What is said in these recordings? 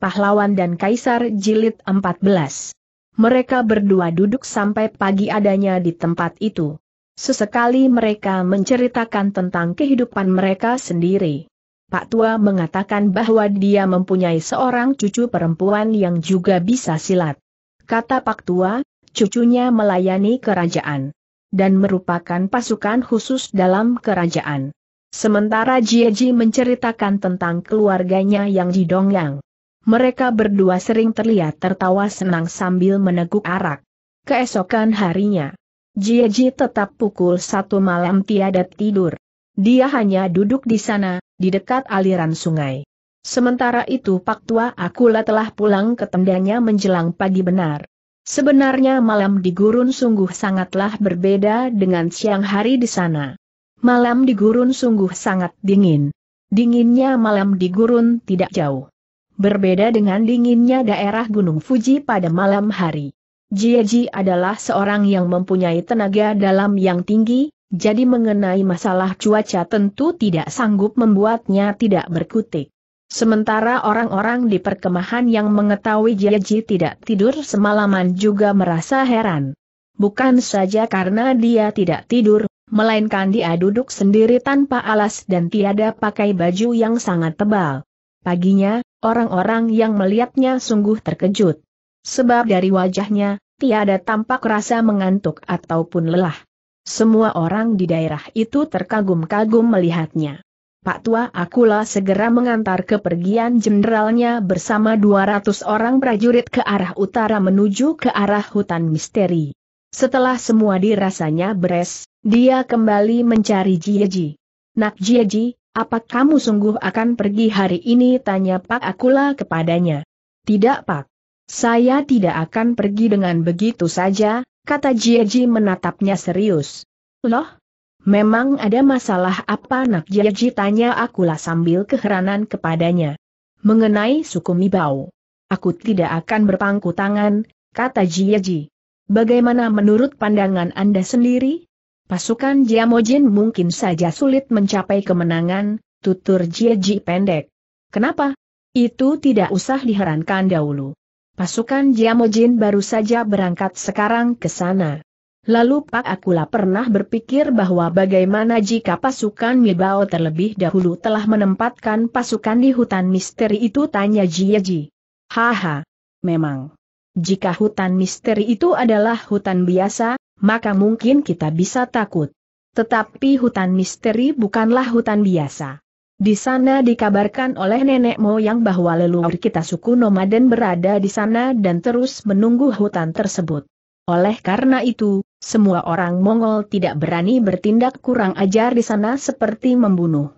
Pahlawan dan Kaisar Jilid 14. Mereka berdua duduk sampai pagi adanya di tempat itu. Sesekali mereka menceritakan tentang kehidupan mereka sendiri. Pak Tua mengatakan bahwa dia mempunyai seorang cucu perempuan yang juga bisa silat. Kata Pak Tua, cucunya melayani kerajaan dan merupakan pasukan khusus dalam kerajaan. Sementara Jieji menceritakan tentang keluarganya yang didongeng mereka berdua sering terlihat tertawa senang sambil meneguk arak. Keesokan harinya, Jieji tetap pukul satu malam tiada tidur. Dia hanya duduk di sana, di dekat aliran sungai. Sementara itu Pak Tua Akula telah pulang ke tendanya menjelang pagi benar. Sebenarnya malam di gurun sungguh sangatlah berbeda dengan siang hari di sana. Malam di gurun sungguh sangat dingin. Dinginnya malam di gurun tidak jauh berbeda dengan dinginnya daerah Gunung Fuji pada malam hari. Jieji adalah seorang yang mempunyai tenaga dalam yang tinggi, jadi mengenai masalah cuaca tentu tidak sanggup membuatnya tidak berkutik. Sementara orang-orang di perkemahan yang mengetahui Jieji tidak tidur semalaman juga merasa heran. Bukan saja karena dia tidak tidur, melainkan dia duduk sendiri tanpa alas dan tiada pakai baju yang sangat tebal. Paginya, Orang-orang yang melihatnya sungguh terkejut. Sebab dari wajahnya, tiada tampak rasa mengantuk ataupun lelah. Semua orang di daerah itu terkagum-kagum melihatnya. Pak Tua Akula segera mengantar kepergian jenderalnya bersama 200 orang prajurit ke arah utara menuju ke arah hutan misteri. Setelah semua dirasanya beres, dia kembali mencari Jieji. Nak Jieji, apa kamu sungguh akan pergi hari ini? Tanya Pak Akula kepadanya. Tidak Pak. Saya tidak akan pergi dengan begitu saja, kata Jiaji menatapnya serius. Loh? Memang ada masalah apa nak Jieji tanya Akula sambil keheranan kepadanya. Mengenai suku Mibau. Aku tidak akan berpangku tangan, kata Jiaji. Bagaimana menurut pandangan Anda sendiri? Pasukan Jiamojin mungkin saja sulit mencapai kemenangan, tutur Jieji pendek. Kenapa? Itu tidak usah diherankan dahulu. Pasukan Jiamojin baru saja berangkat sekarang ke sana. Lalu Pak Akula pernah berpikir bahwa bagaimana jika pasukan Mibao terlebih dahulu telah menempatkan pasukan di hutan misteri itu tanya Jieji. Haha, memang. Jika hutan misteri itu adalah hutan biasa, maka mungkin kita bisa takut. Tetapi hutan misteri bukanlah hutan biasa. Di sana dikabarkan oleh nenek moyang bahwa leluhur kita suku nomaden berada di sana dan terus menunggu hutan tersebut. Oleh karena itu, semua orang Mongol tidak berani bertindak kurang ajar di sana seperti membunuh.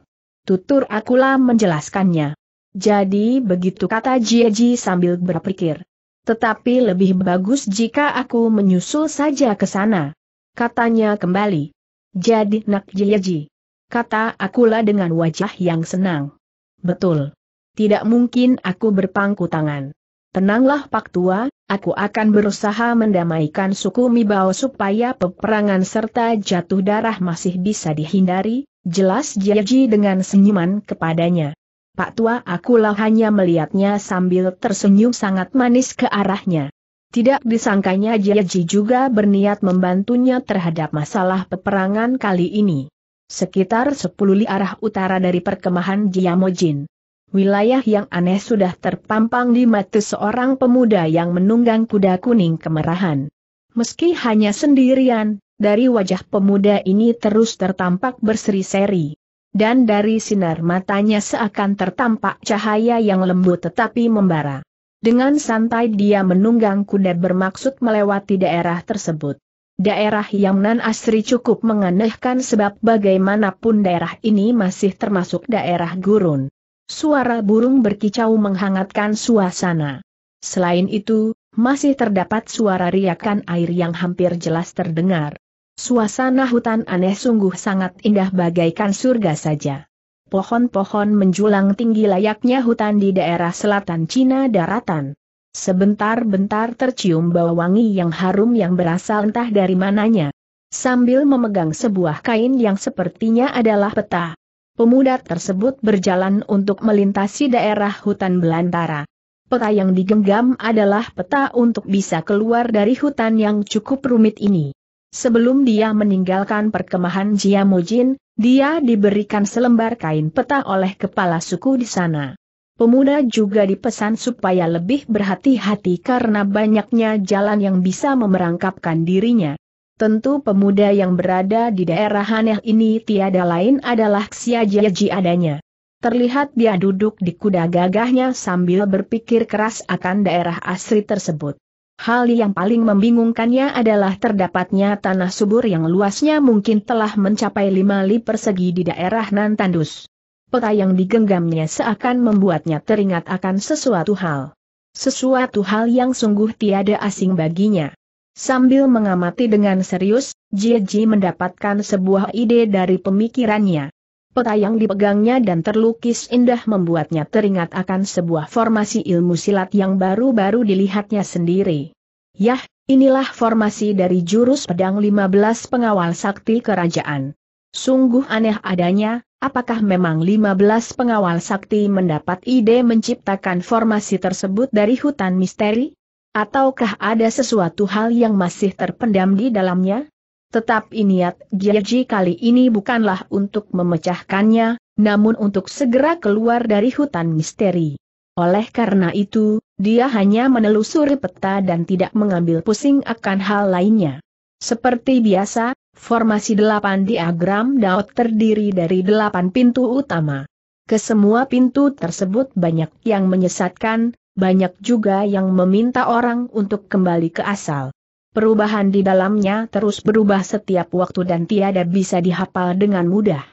Tutur akulah menjelaskannya. Jadi begitu kata Jieji sambil berpikir. Tetapi lebih bagus jika aku menyusul saja ke sana. Katanya kembali. Jadi nak jileji. Kata akulah dengan wajah yang senang. Betul. Tidak mungkin aku berpangku tangan. Tenanglah Pak Tua, aku akan berusaha mendamaikan suku Mibao supaya peperangan serta jatuh darah masih bisa dihindari, jelas Jiaji dengan senyuman kepadanya. Pak Tua akulah hanya melihatnya sambil tersenyum sangat manis ke arahnya. Tidak disangkanya Jiaji juga berniat membantunya terhadap masalah peperangan kali ini. Sekitar 10 li arah utara dari perkemahan Jiamojin. Wilayah yang aneh sudah terpampang di mata seorang pemuda yang menunggang kuda kuning kemerahan. Meski hanya sendirian, dari wajah pemuda ini terus tertampak berseri-seri dan dari sinar matanya seakan tertampak cahaya yang lembut tetapi membara. Dengan santai dia menunggang kuda bermaksud melewati daerah tersebut. Daerah yang nan asri cukup menganehkan sebab bagaimanapun daerah ini masih termasuk daerah gurun. Suara burung berkicau menghangatkan suasana. Selain itu, masih terdapat suara riakan air yang hampir jelas terdengar. Suasana hutan aneh sungguh sangat indah bagaikan surga saja. Pohon-pohon menjulang tinggi layaknya hutan di daerah selatan Cina daratan. Sebentar-bentar tercium bau wangi yang harum yang berasal entah dari mananya. Sambil memegang sebuah kain yang sepertinya adalah peta. Pemuda tersebut berjalan untuk melintasi daerah hutan belantara. Peta yang digenggam adalah peta untuk bisa keluar dari hutan yang cukup rumit ini. Sebelum dia meninggalkan perkemahan Jiamujin, dia diberikan selembar kain peta oleh kepala suku di sana. Pemuda juga dipesan supaya lebih berhati-hati karena banyaknya jalan yang bisa memerangkapkan dirinya. Tentu pemuda yang berada di daerah aneh ini tiada lain adalah Jiaji adanya. Terlihat dia duduk di kuda gagahnya sambil berpikir keras akan daerah asri tersebut. Hal yang paling membingungkannya adalah terdapatnya tanah subur yang luasnya mungkin telah mencapai lima li persegi di daerah Nantandus. Peta yang digenggamnya seakan membuatnya teringat akan sesuatu hal. Sesuatu hal yang sungguh tiada asing baginya. Sambil mengamati dengan serius, Jieji mendapatkan sebuah ide dari pemikirannya. Peta yang dipegangnya dan terlukis indah membuatnya teringat akan sebuah formasi ilmu silat yang baru-baru dilihatnya sendiri. Yah, inilah formasi dari jurus pedang 15 pengawal sakti kerajaan. Sungguh aneh adanya, apakah memang 15 pengawal sakti mendapat ide menciptakan formasi tersebut dari hutan misteri? Ataukah ada sesuatu hal yang masih terpendam di dalamnya? Tetap niat Jiaji kali ini bukanlah untuk memecahkannya, namun untuk segera keluar dari hutan misteri. Oleh karena itu, dia hanya menelusuri peta dan tidak mengambil pusing akan hal lainnya. Seperti biasa, formasi delapan diagram Daud terdiri dari delapan pintu utama. Kesemua pintu tersebut banyak yang menyesatkan, banyak juga yang meminta orang untuk kembali ke asal perubahan di dalamnya terus berubah setiap waktu dan tiada bisa dihafal dengan mudah.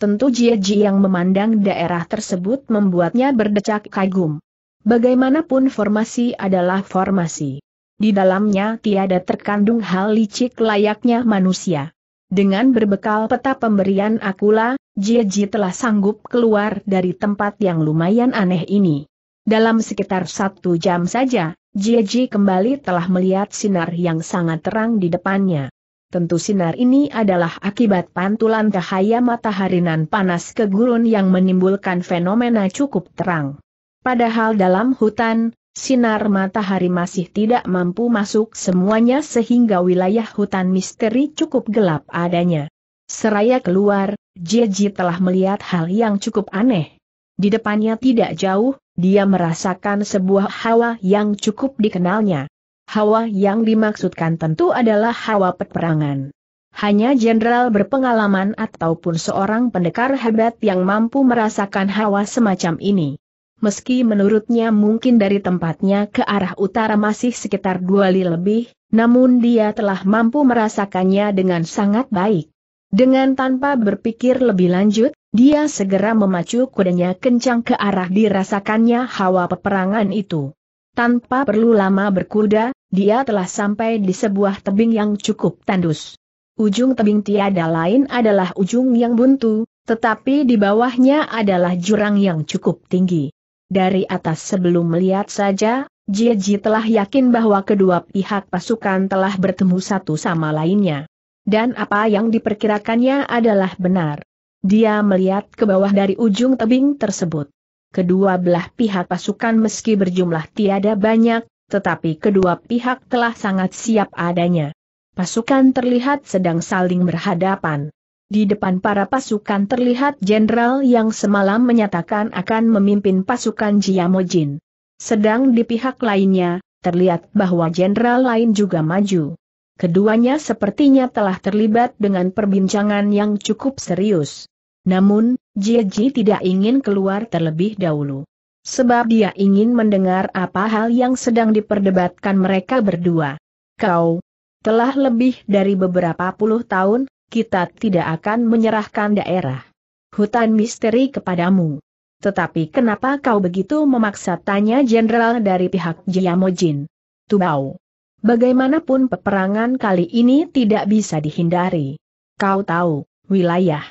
Tentu Jie Ji yang memandang daerah tersebut membuatnya berdecak kagum. Bagaimanapun formasi adalah formasi. Di dalamnya tiada terkandung hal licik layaknya manusia. Dengan berbekal peta pemberian akula, Jie Ji telah sanggup keluar dari tempat yang lumayan aneh ini. Dalam sekitar satu jam saja, Jiji kembali telah melihat sinar yang sangat terang di depannya. Tentu sinar ini adalah akibat pantulan cahaya matahari nan panas ke gurun yang menimbulkan fenomena cukup terang. Padahal dalam hutan, sinar matahari masih tidak mampu masuk semuanya sehingga wilayah hutan misteri cukup gelap adanya. Seraya keluar, Jiji telah melihat hal yang cukup aneh di depannya tidak jauh, dia merasakan sebuah hawa yang cukup dikenalnya. Hawa yang dimaksudkan tentu adalah hawa peperangan. Hanya jenderal berpengalaman ataupun seorang pendekar hebat yang mampu merasakan hawa semacam ini. Meski menurutnya mungkin dari tempatnya ke arah utara masih sekitar dua li lebih, namun dia telah mampu merasakannya dengan sangat baik. Dengan tanpa berpikir lebih lanjut, dia segera memacu kudanya kencang ke arah dirasakannya hawa peperangan itu. Tanpa perlu lama berkuda, dia telah sampai di sebuah tebing yang cukup tandus. Ujung tebing tiada lain adalah ujung yang buntu, tetapi di bawahnya adalah jurang yang cukup tinggi. Dari atas sebelum melihat saja, Jiji telah yakin bahwa kedua pihak pasukan telah bertemu satu sama lainnya. Dan apa yang diperkirakannya adalah benar. Dia melihat ke bawah dari ujung tebing tersebut. Kedua belah pihak pasukan meski berjumlah tiada banyak, tetapi kedua pihak telah sangat siap adanya. Pasukan terlihat sedang saling berhadapan. Di depan para pasukan terlihat jenderal yang semalam menyatakan akan memimpin pasukan Jiamojin. Sedang di pihak lainnya, terlihat bahwa jenderal lain juga maju. Keduanya sepertinya telah terlibat dengan perbincangan yang cukup serius. Namun, Jiji tidak ingin keluar terlebih dahulu. Sebab dia ingin mendengar apa hal yang sedang diperdebatkan mereka berdua. Kau, telah lebih dari beberapa puluh tahun, kita tidak akan menyerahkan daerah hutan misteri kepadamu. Tetapi kenapa kau begitu memaksa tanya jenderal dari pihak Jiamojin? Tubau. Bagaimanapun peperangan kali ini tidak bisa dihindari. Kau tahu, wilayah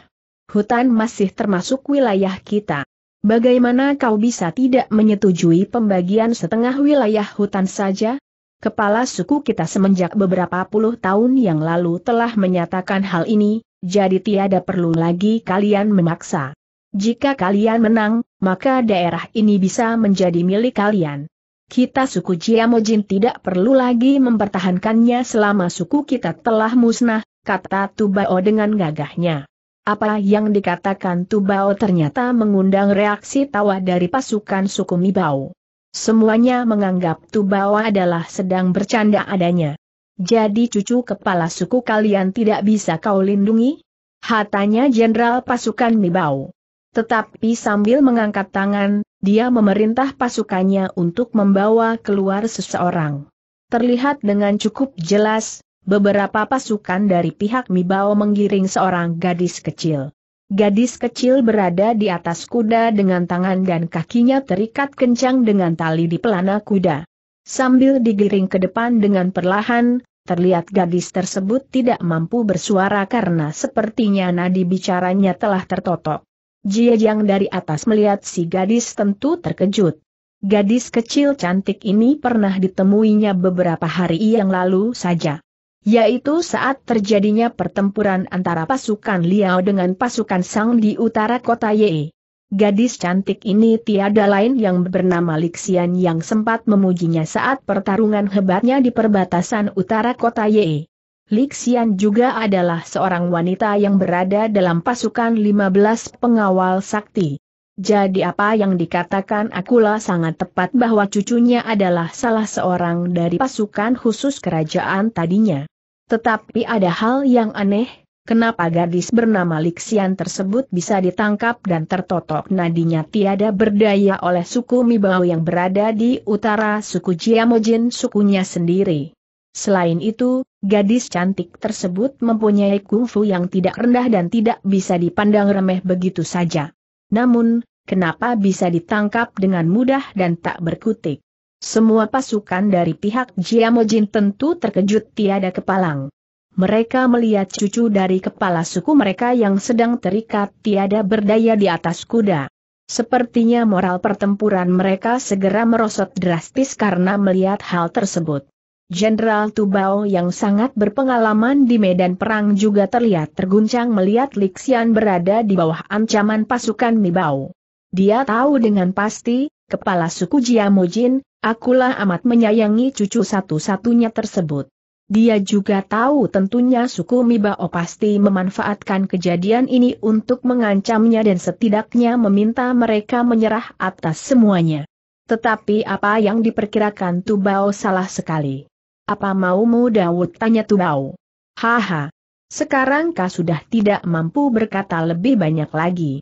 hutan masih termasuk wilayah kita. Bagaimana kau bisa tidak menyetujui pembagian setengah wilayah hutan saja? Kepala suku kita semenjak beberapa puluh tahun yang lalu telah menyatakan hal ini, jadi tiada perlu lagi kalian memaksa. Jika kalian menang, maka daerah ini bisa menjadi milik kalian kita suku Jiamojin tidak perlu lagi mempertahankannya selama suku kita telah musnah, kata Tubao dengan gagahnya. Apa yang dikatakan Tubao ternyata mengundang reaksi tawa dari pasukan suku Mibao. Semuanya menganggap Tubao adalah sedang bercanda adanya. Jadi cucu kepala suku kalian tidak bisa kau lindungi? Hatanya Jenderal Pasukan Mibau. Tetapi sambil mengangkat tangan, dia memerintah pasukannya untuk membawa keluar seseorang. Terlihat dengan cukup jelas, Beberapa pasukan dari pihak Mibao menggiring seorang gadis kecil. Gadis kecil berada di atas kuda dengan tangan dan kakinya terikat kencang dengan tali di pelana kuda. Sambil digiring ke depan dengan perlahan, terlihat gadis tersebut tidak mampu bersuara karena sepertinya nadi bicaranya telah tertotok. Jie yang dari atas melihat si gadis tentu terkejut. Gadis kecil cantik ini pernah ditemuinya beberapa hari yang lalu saja yaitu saat terjadinya pertempuran antara pasukan Liao dengan pasukan Sang di utara kota Ye. Gadis cantik ini tiada lain yang bernama Lixian yang sempat memujinya saat pertarungan hebatnya di perbatasan utara kota Ye. Lixian juga adalah seorang wanita yang berada dalam pasukan 15 pengawal sakti. Jadi apa yang dikatakan akula sangat tepat bahwa cucunya adalah salah seorang dari pasukan khusus kerajaan tadinya. Tetapi ada hal yang aneh, kenapa gadis bernama Lixian tersebut bisa ditangkap dan tertotok nadinya tiada berdaya oleh suku Mibao yang berada di utara suku Jiamojin sukunya sendiri. Selain itu, gadis cantik tersebut mempunyai kungfu yang tidak rendah dan tidak bisa dipandang remeh begitu saja. Namun, kenapa bisa ditangkap dengan mudah dan tak berkutik? Semua pasukan dari pihak Jiamojin tentu terkejut tiada kepalang. Mereka melihat cucu dari kepala suku mereka yang sedang terikat tiada berdaya di atas kuda. Sepertinya moral pertempuran mereka segera merosot drastis karena melihat hal tersebut. Jenderal Tubao yang sangat berpengalaman di medan perang juga terlihat terguncang melihat Lixian berada di bawah ancaman pasukan Mibao. Dia tahu dengan pasti, kepala suku Jiamojin, akulah amat menyayangi cucu satu-satunya tersebut. Dia juga tahu tentunya suku Mibao pasti memanfaatkan kejadian ini untuk mengancamnya dan setidaknya meminta mereka menyerah atas semuanya. Tetapi apa yang diperkirakan Tubao salah sekali. Apa maumu Dawud? tanya Tubao. Haha. Sekarang kau sudah tidak mampu berkata lebih banyak lagi.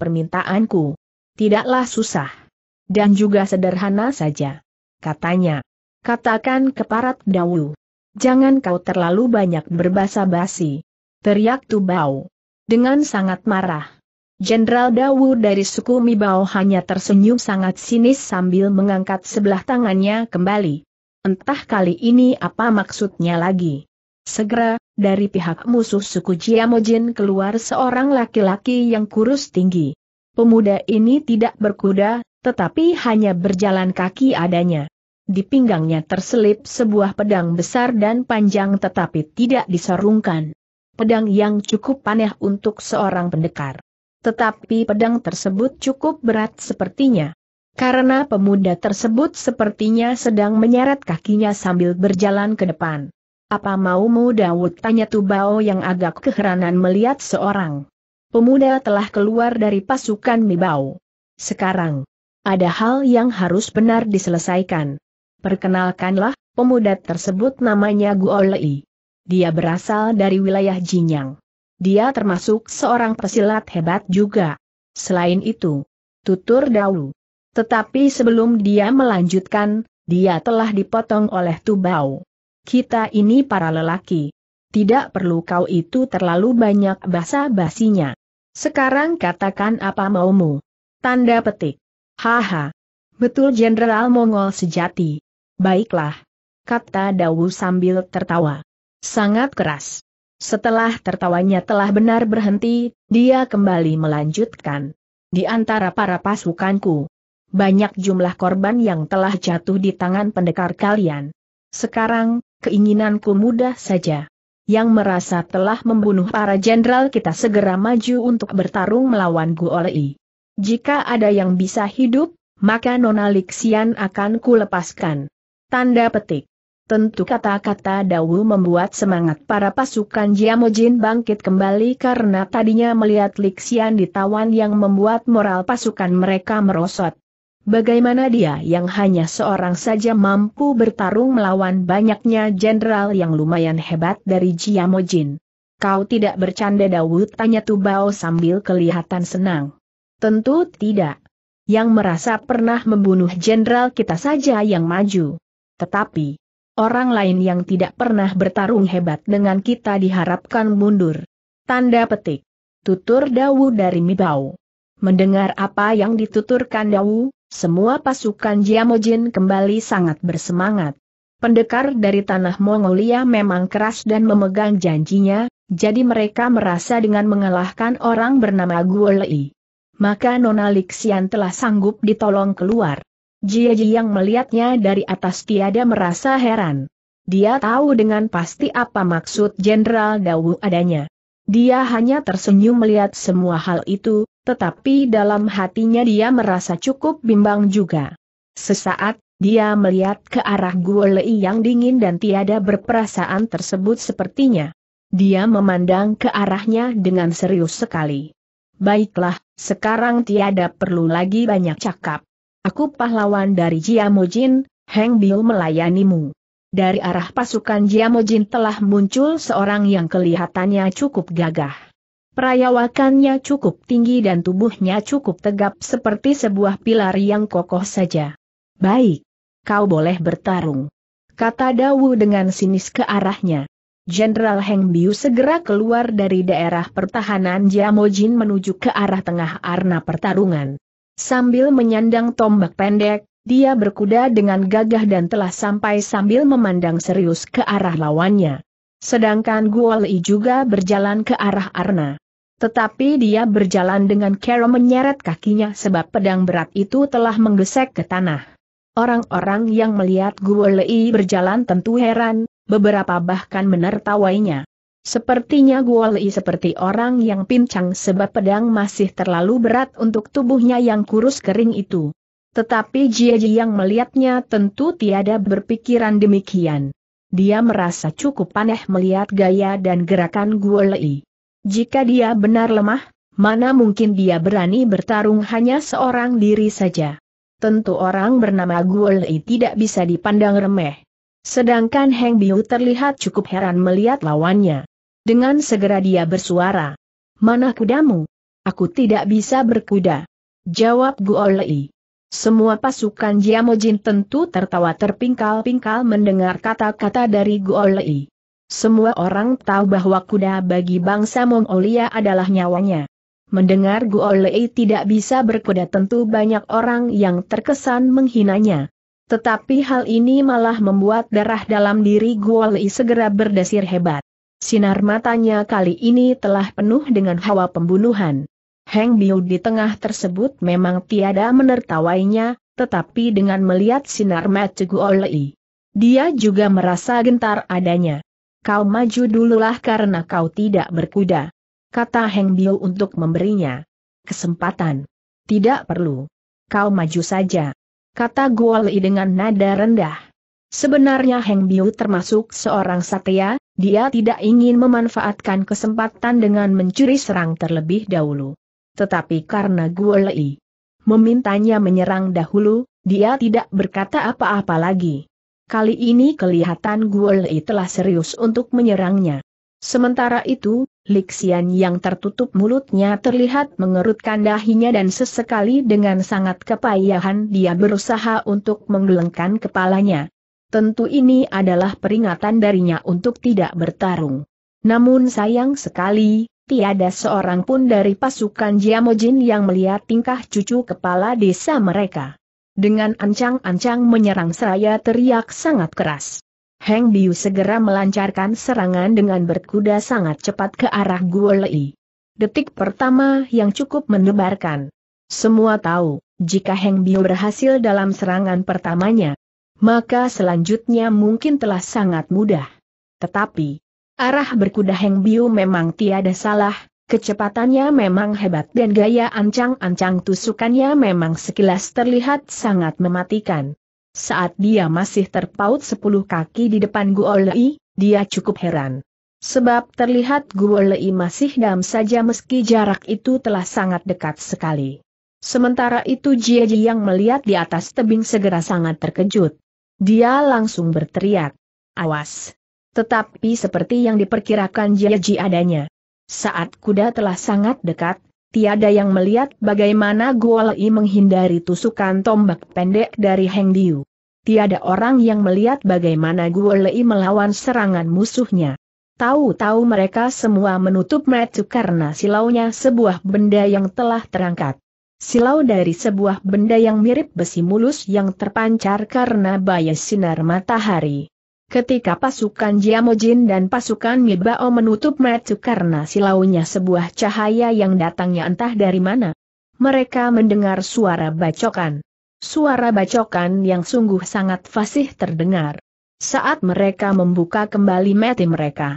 Permintaanku. Tidaklah susah dan juga sederhana saja. Katanya, katakan keparat Parat Dawu. Jangan kau terlalu banyak berbasa-basi. Teriak Tubau. Dengan sangat marah. Jenderal Dawu dari suku Mibau hanya tersenyum sangat sinis sambil mengangkat sebelah tangannya kembali. Entah kali ini apa maksudnya lagi. Segera, dari pihak musuh suku Jiamojin keluar seorang laki-laki yang kurus tinggi. Pemuda ini tidak berkuda, tetapi hanya berjalan kaki adanya. Di pinggangnya terselip sebuah pedang besar dan panjang tetapi tidak disorungkan. Pedang yang cukup panah untuk seorang pendekar. Tetapi pedang tersebut cukup berat sepertinya. Karena pemuda tersebut sepertinya sedang menyeret kakinya sambil berjalan ke depan. Apa maumu Dawud tanya Tubao yang agak keheranan melihat seorang. Pemuda telah keluar dari pasukan Mibau. Sekarang, ada hal yang harus benar diselesaikan. Perkenalkanlah, pemuda tersebut namanya Guolei. Dia berasal dari wilayah Jinyang. Dia termasuk seorang pesilat hebat juga. Selain itu, tutur Dau. Tetapi sebelum dia melanjutkan, dia telah dipotong oleh Tubau. Kita ini para lelaki. Tidak perlu kau itu terlalu banyak basa-basinya. Sekarang katakan apa maumu. Tanda petik. Haha. Betul Jenderal Mongol sejati. Baiklah. Kata Dawu sambil tertawa. Sangat keras. Setelah tertawanya telah benar berhenti, dia kembali melanjutkan. Di antara para pasukanku, banyak jumlah korban yang telah jatuh di tangan pendekar kalian. Sekarang, keinginanku mudah saja. Yang merasa telah membunuh para jenderal kita segera maju untuk bertarung melawan Guolei. Jika ada yang bisa hidup, maka Nona Lixian akan kulepaskan. Tanda petik. Tentu kata-kata Dawu membuat semangat para pasukan Jiamojin bangkit kembali karena tadinya melihat Lixian ditawan yang membuat moral pasukan mereka merosot. Bagaimana dia yang hanya seorang saja mampu bertarung melawan banyaknya jenderal yang lumayan hebat dari Jiamojin. Kau tidak bercanda Dawu tanya Tubao sambil kelihatan senang. Tentu tidak. Yang merasa pernah membunuh jenderal kita saja yang maju. Tetapi, orang lain yang tidak pernah bertarung hebat dengan kita diharapkan mundur. Tanda petik. Tutur Dawu dari Mibau. Mendengar apa yang dituturkan Dawu, semua pasukan Jiamojin kembali sangat bersemangat. Pendekar dari tanah Mongolia memang keras dan memegang janjinya, jadi mereka merasa dengan mengalahkan orang bernama Guolei, maka Nona Lixian telah sanggup ditolong keluar. Jia yang melihatnya dari atas tiada merasa heran. Dia tahu dengan pasti apa maksud Jenderal Dawu adanya. Dia hanya tersenyum melihat semua hal itu, tetapi dalam hatinya dia merasa cukup bimbang juga. Sesaat, dia melihat ke arah Guo Lei yang dingin dan tiada berperasaan tersebut sepertinya. Dia memandang ke arahnya dengan serius sekali. Baiklah, sekarang tiada perlu lagi banyak cakap. Aku pahlawan dari Jiamojin, Heng Biu melayanimu. Dari arah pasukan Jiamojin telah muncul seorang yang kelihatannya cukup gagah. Perayawakannya cukup tinggi dan tubuhnya cukup tegap seperti sebuah pilar yang kokoh saja. Baik. Kau boleh bertarung. Kata Dawu dengan sinis ke arahnya. Jenderal Heng Biu segera keluar dari daerah pertahanan Jamojin menuju ke arah tengah arena pertarungan. Sambil menyandang tombak pendek, dia berkuda dengan gagah dan telah sampai sambil memandang serius ke arah lawannya. Sedangkan Guo Guoli juga berjalan ke arah arena. Tetapi dia berjalan dengan cara menyeret kakinya sebab pedang berat itu telah menggesek ke tanah. Orang-orang yang melihat Guo Lei berjalan tentu heran, beberapa bahkan menertawainya. Sepertinya Guo Lei seperti orang yang pincang sebab pedang masih terlalu berat untuk tubuhnya yang kurus kering itu. Tetapi Jie yang melihatnya tentu tiada berpikiran demikian. Dia merasa cukup aneh melihat gaya dan gerakan Guo Lei. Jika dia benar lemah, mana mungkin dia berani bertarung hanya seorang diri saja. Tentu orang bernama Guo Lei tidak bisa dipandang remeh. Sedangkan Heng Biu terlihat cukup heran melihat lawannya. Dengan segera dia bersuara. Mana kudamu? Aku tidak bisa berkuda. Jawab Guo Lei. Semua pasukan Jin tentu tertawa terpingkal-pingkal mendengar kata-kata dari Guo Lei. Semua orang tahu bahwa kuda bagi bangsa Mongolia adalah nyawanya. Mendengar Guo Lei tidak bisa berkuda tentu banyak orang yang terkesan menghinanya. Tetapi hal ini malah membuat darah dalam diri Guoli segera berdesir hebat. Sinar matanya kali ini telah penuh dengan hawa pembunuhan. Heng Biu di tengah tersebut memang tiada menertawainya, tetapi dengan melihat sinar mata Guoli, dia juga merasa gentar adanya. Kau maju dululah karena kau tidak berkuda. Kata Heng Biu untuk memberinya kesempatan. Tidak perlu. Kau maju saja kata Guo Lei dengan nada rendah. Sebenarnya Heng Biu termasuk seorang satya, dia tidak ingin memanfaatkan kesempatan dengan mencuri serang terlebih dahulu. Tetapi karena Guo Lei memintanya menyerang dahulu, dia tidak berkata apa-apa lagi. Kali ini kelihatan Guo Lei telah serius untuk menyerangnya. Sementara itu, Lixian yang tertutup mulutnya terlihat mengerutkan dahinya dan sesekali dengan sangat kepayahan dia berusaha untuk menggelengkan kepalanya. Tentu ini adalah peringatan darinya untuk tidak bertarung. Namun sayang sekali, tiada seorang pun dari pasukan Jiamojin yang melihat tingkah cucu kepala desa mereka. Dengan ancang-ancang menyerang seraya teriak sangat keras. Heng Biu segera melancarkan serangan dengan berkuda sangat cepat ke arah Guo Lei. Detik pertama yang cukup mendebarkan. Semua tahu, jika Heng Biu berhasil dalam serangan pertamanya, maka selanjutnya mungkin telah sangat mudah. Tetapi, arah berkuda Heng Biu memang tiada salah, Kecepatannya memang hebat dan gaya ancang-ancang tusukannya memang sekilas terlihat sangat mematikan. Saat dia masih terpaut sepuluh kaki di depan Guo Lei, dia cukup heran. Sebab terlihat Guo Lei masih dam saja meski jarak itu telah sangat dekat sekali. Sementara itu Jie Ji yang melihat di atas tebing segera sangat terkejut. Dia langsung berteriak. Awas! Tetapi seperti yang diperkirakan Jie Ji adanya. Saat kuda telah sangat dekat, tiada yang melihat bagaimana Lei menghindari tusukan tombak pendek dari Heng Diu. Tiada orang yang melihat bagaimana Lei melawan serangan musuhnya. Tahu-tahu mereka semua menutup mata karena silaunya sebuah benda yang telah terangkat. Silau dari sebuah benda yang mirip besi mulus yang terpancar karena bayas sinar matahari. Ketika pasukan Jiamojin dan pasukan Mibao menutup mata karena silaunya sebuah cahaya yang datangnya entah dari mana, mereka mendengar suara bacokan. Suara bacokan yang sungguh sangat fasih terdengar. Saat mereka membuka kembali mata mereka,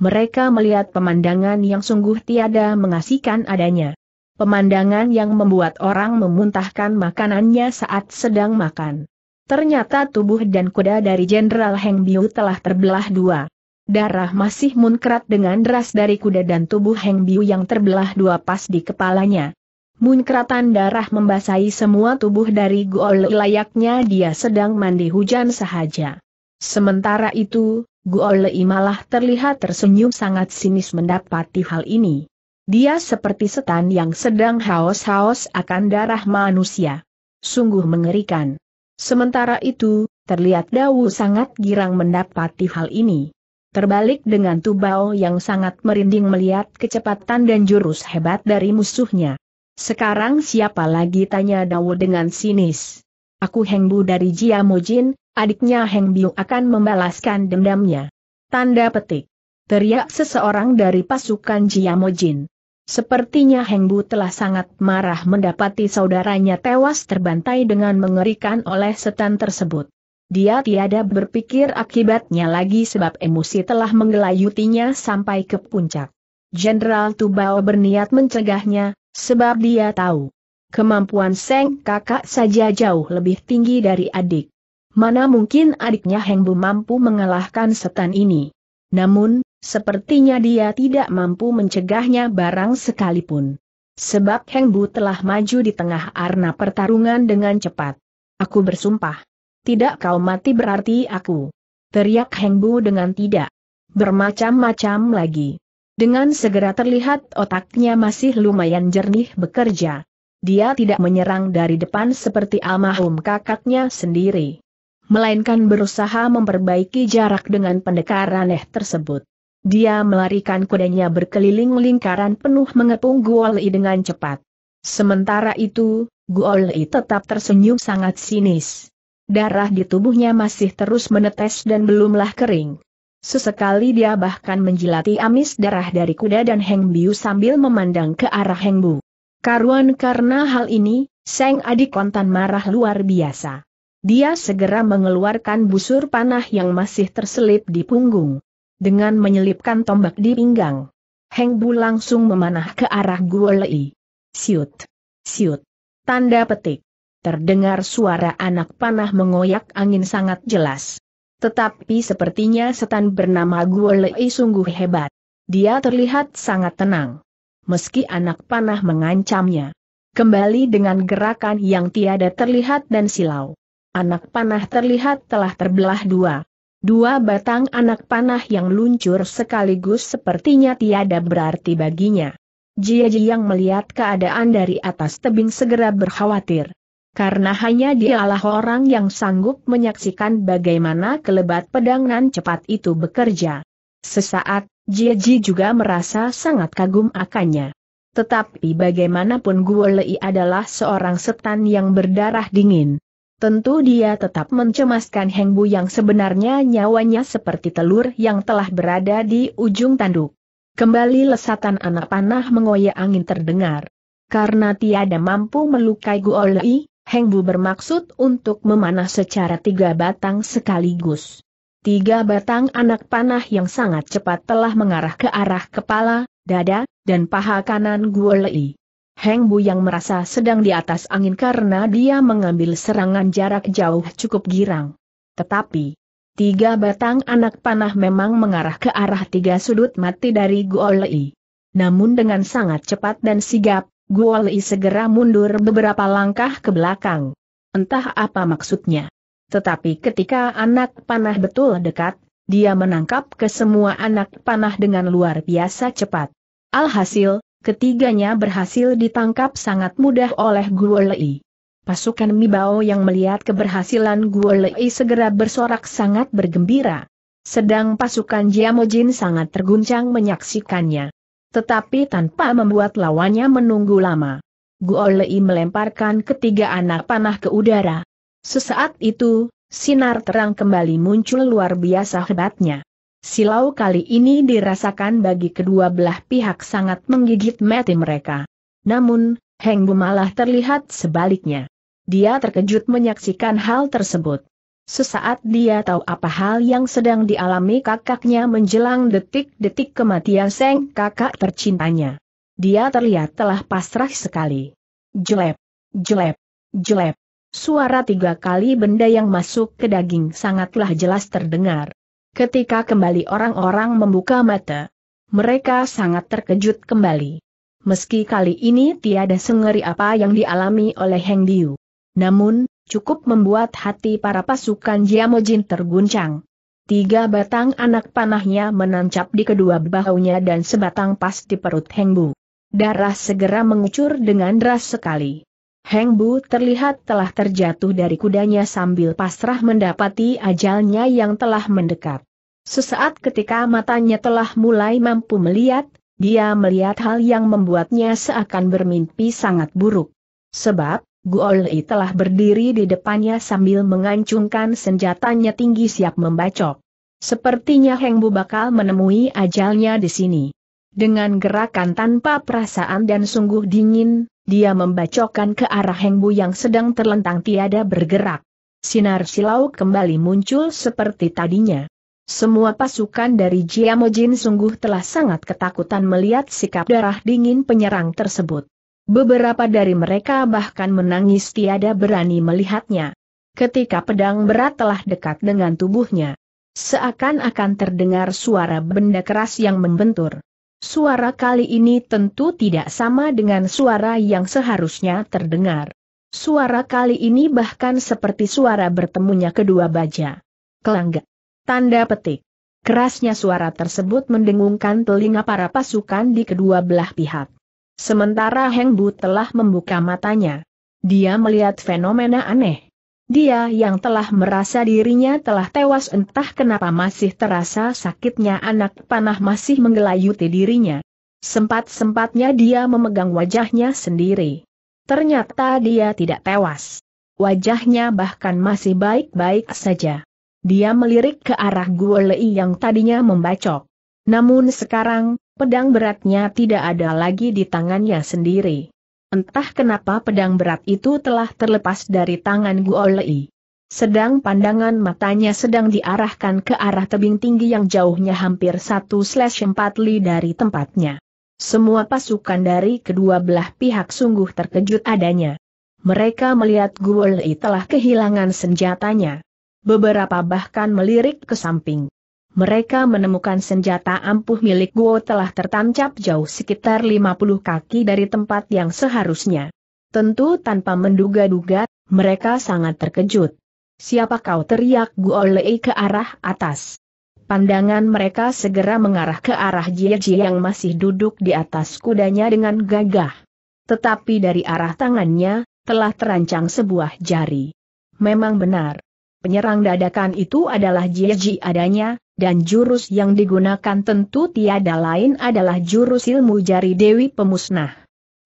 mereka melihat pemandangan yang sungguh tiada mengasihkan adanya. Pemandangan yang membuat orang memuntahkan makanannya saat sedang makan. Ternyata tubuh dan kuda dari Jenderal Heng Biu telah terbelah dua. Darah masih munkrat dengan deras dari kuda dan tubuh Heng Biu yang terbelah dua pas di kepalanya. Munkratan darah membasahi semua tubuh dari Guol layaknya dia sedang mandi hujan sahaja. Sementara itu, Guol malah terlihat tersenyum sangat sinis mendapati hal ini. Dia seperti setan yang sedang haus-haus akan darah manusia. Sungguh mengerikan. Sementara itu, terlihat Dawu sangat girang mendapati hal ini. Terbalik dengan Tubao yang sangat merinding melihat kecepatan dan jurus hebat dari musuhnya. Sekarang siapa lagi tanya Dawu dengan sinis. Aku Hengbu dari Jiamojin, adiknya Heng akan membalaskan dendamnya. Tanda petik. Teriak seseorang dari pasukan Jiamojin. Sepertinya Hengbu telah sangat marah mendapati saudaranya tewas terbantai dengan mengerikan oleh setan tersebut. Dia tiada berpikir akibatnya lagi sebab emosi telah menggelayutinya sampai ke puncak. Jenderal Tubao berniat mencegahnya, sebab dia tahu. Kemampuan Seng kakak saja jauh lebih tinggi dari adik. Mana mungkin adiknya Hengbu mampu mengalahkan setan ini. Namun, Sepertinya dia tidak mampu mencegahnya barang sekalipun. Sebab Heng Bu telah maju di tengah arena pertarungan dengan cepat. Aku bersumpah. Tidak kau mati berarti aku. Teriak Heng Bu dengan tidak. Bermacam-macam lagi. Dengan segera terlihat otaknya masih lumayan jernih bekerja. Dia tidak menyerang dari depan seperti almarhum kakaknya sendiri. Melainkan berusaha memperbaiki jarak dengan pendekar aneh tersebut. Dia melarikan kudanya berkeliling lingkaran penuh mengepung Guoli dengan cepat. Sementara itu, Guoli tetap tersenyum sangat sinis. Darah di tubuhnya masih terus menetes dan belumlah kering. Sesekali dia bahkan menjilati amis darah dari kuda dan Heng sambil memandang ke arah Heng Karuan karena hal ini, Seng Adi kontan marah luar biasa. Dia segera mengeluarkan busur panah yang masih terselip di punggung dengan menyelipkan tombak di pinggang. Heng Bu langsung memanah ke arah Guo Lei. Siut. Siut. Tanda petik. Terdengar suara anak panah mengoyak angin sangat jelas. Tetapi sepertinya setan bernama Guo Lei sungguh hebat. Dia terlihat sangat tenang. Meski anak panah mengancamnya. Kembali dengan gerakan yang tiada terlihat dan silau. Anak panah terlihat telah terbelah dua. Dua batang anak panah yang luncur sekaligus sepertinya tiada berarti baginya. Jia yang melihat keadaan dari atas tebing segera berkhawatir. Karena hanya dialah orang yang sanggup menyaksikan bagaimana kelebat pedang nan cepat itu bekerja. Sesaat, Jia juga merasa sangat kagum akannya. Tetapi bagaimanapun Guo Lei adalah seorang setan yang berdarah dingin. Tentu dia tetap mencemaskan Heng Bu yang sebenarnya nyawanya seperti telur yang telah berada di ujung tanduk. Kembali lesatan anak panah mengoyak angin terdengar. Karena tiada mampu melukai Guolei, Heng Bu bermaksud untuk memanah secara tiga batang sekaligus. Tiga batang anak panah yang sangat cepat telah mengarah ke arah kepala, dada, dan paha kanan Guolei. Heng Bu yang merasa sedang di atas angin karena dia mengambil serangan jarak jauh cukup girang. Tetapi, tiga batang anak panah memang mengarah ke arah tiga sudut mati dari Guo Guolei. Namun dengan sangat cepat dan sigap, Guo Guolei segera mundur beberapa langkah ke belakang. Entah apa maksudnya. Tetapi ketika anak panah betul dekat, dia menangkap ke semua anak panah dengan luar biasa cepat. Alhasil, Ketiganya berhasil ditangkap sangat mudah oleh Guo Lei. Pasukan Mibao yang melihat keberhasilan Guo Lei segera bersorak sangat bergembira. Sedang pasukan Jiamojin sangat terguncang menyaksikannya. Tetapi tanpa membuat lawannya menunggu lama. Guo Lei melemparkan ketiga anak panah ke udara. Sesaat itu, sinar terang kembali muncul luar biasa hebatnya. Silau kali ini dirasakan bagi kedua belah pihak sangat menggigit mati mereka. Namun, Heng Bu malah terlihat sebaliknya. Dia terkejut menyaksikan hal tersebut. Sesaat dia tahu apa hal yang sedang dialami kakaknya menjelang detik-detik kematian Seng kakak tercintanya. Dia terlihat telah pasrah sekali. Jelep, jelep, jelep. Suara tiga kali benda yang masuk ke daging sangatlah jelas terdengar. Ketika kembali orang-orang membuka mata, mereka sangat terkejut kembali. Meski kali ini tiada sengeri apa yang dialami oleh Heng Diu. Namun, cukup membuat hati para pasukan Jiamojin terguncang. Tiga batang anak panahnya menancap di kedua bahunya dan sebatang pas di perut Heng Bu. Darah segera mengucur dengan deras sekali. Heng Bu terlihat telah terjatuh dari kudanya sambil pasrah mendapati ajalnya yang telah mendekat. Sesaat ketika matanya telah mulai mampu melihat, dia melihat hal yang membuatnya seakan bermimpi sangat buruk. Sebab, Guoli telah berdiri di depannya sambil mengancungkan senjatanya tinggi siap membacok. Sepertinya Heng Bu bakal menemui ajalnya di sini. Dengan gerakan tanpa perasaan dan sungguh dingin, dia membacokan ke arah Hengbu yang sedang terlentang tiada bergerak. Sinar silau kembali muncul seperti tadinya. Semua pasukan dari Jiamojin sungguh telah sangat ketakutan melihat sikap darah dingin penyerang tersebut. Beberapa dari mereka bahkan menangis tiada berani melihatnya. Ketika pedang berat telah dekat dengan tubuhnya, seakan-akan terdengar suara benda keras yang membentur. Suara kali ini tentu tidak sama dengan suara yang seharusnya terdengar. Suara kali ini bahkan seperti suara bertemunya kedua baja. Kelangga. Tanda petik. Kerasnya suara tersebut mendengungkan telinga para pasukan di kedua belah pihak. Sementara Heng Bu telah membuka matanya. Dia melihat fenomena aneh. Dia yang telah merasa dirinya telah tewas entah kenapa masih terasa sakitnya anak panah masih menggelayuti dirinya. Sempat-sempatnya dia memegang wajahnya sendiri. Ternyata dia tidak tewas. Wajahnya bahkan masih baik-baik saja. Dia melirik ke arah Lei yang tadinya membacok. Namun sekarang, pedang beratnya tidak ada lagi di tangannya sendiri. Entah kenapa pedang berat itu telah terlepas dari tangan Guolei. Sedang pandangan matanya sedang diarahkan ke arah tebing tinggi yang jauhnya hampir 1-4 li dari tempatnya. Semua pasukan dari kedua belah pihak sungguh terkejut adanya. Mereka melihat Guolei telah kehilangan senjatanya. Beberapa bahkan melirik ke samping mereka menemukan senjata ampuh milik Guo telah tertancap jauh sekitar 50 kaki dari tempat yang seharusnya. Tentu tanpa menduga-duga, mereka sangat terkejut. Siapa kau teriak Guo Lei ke arah atas. Pandangan mereka segera mengarah ke arah Jie Jie yang masih duduk di atas kudanya dengan gagah. Tetapi dari arah tangannya, telah terancang sebuah jari. Memang benar. Penyerang dadakan itu adalah Jie Jie adanya, dan jurus yang digunakan tentu tiada lain adalah jurus ilmu jari Dewi Pemusnah.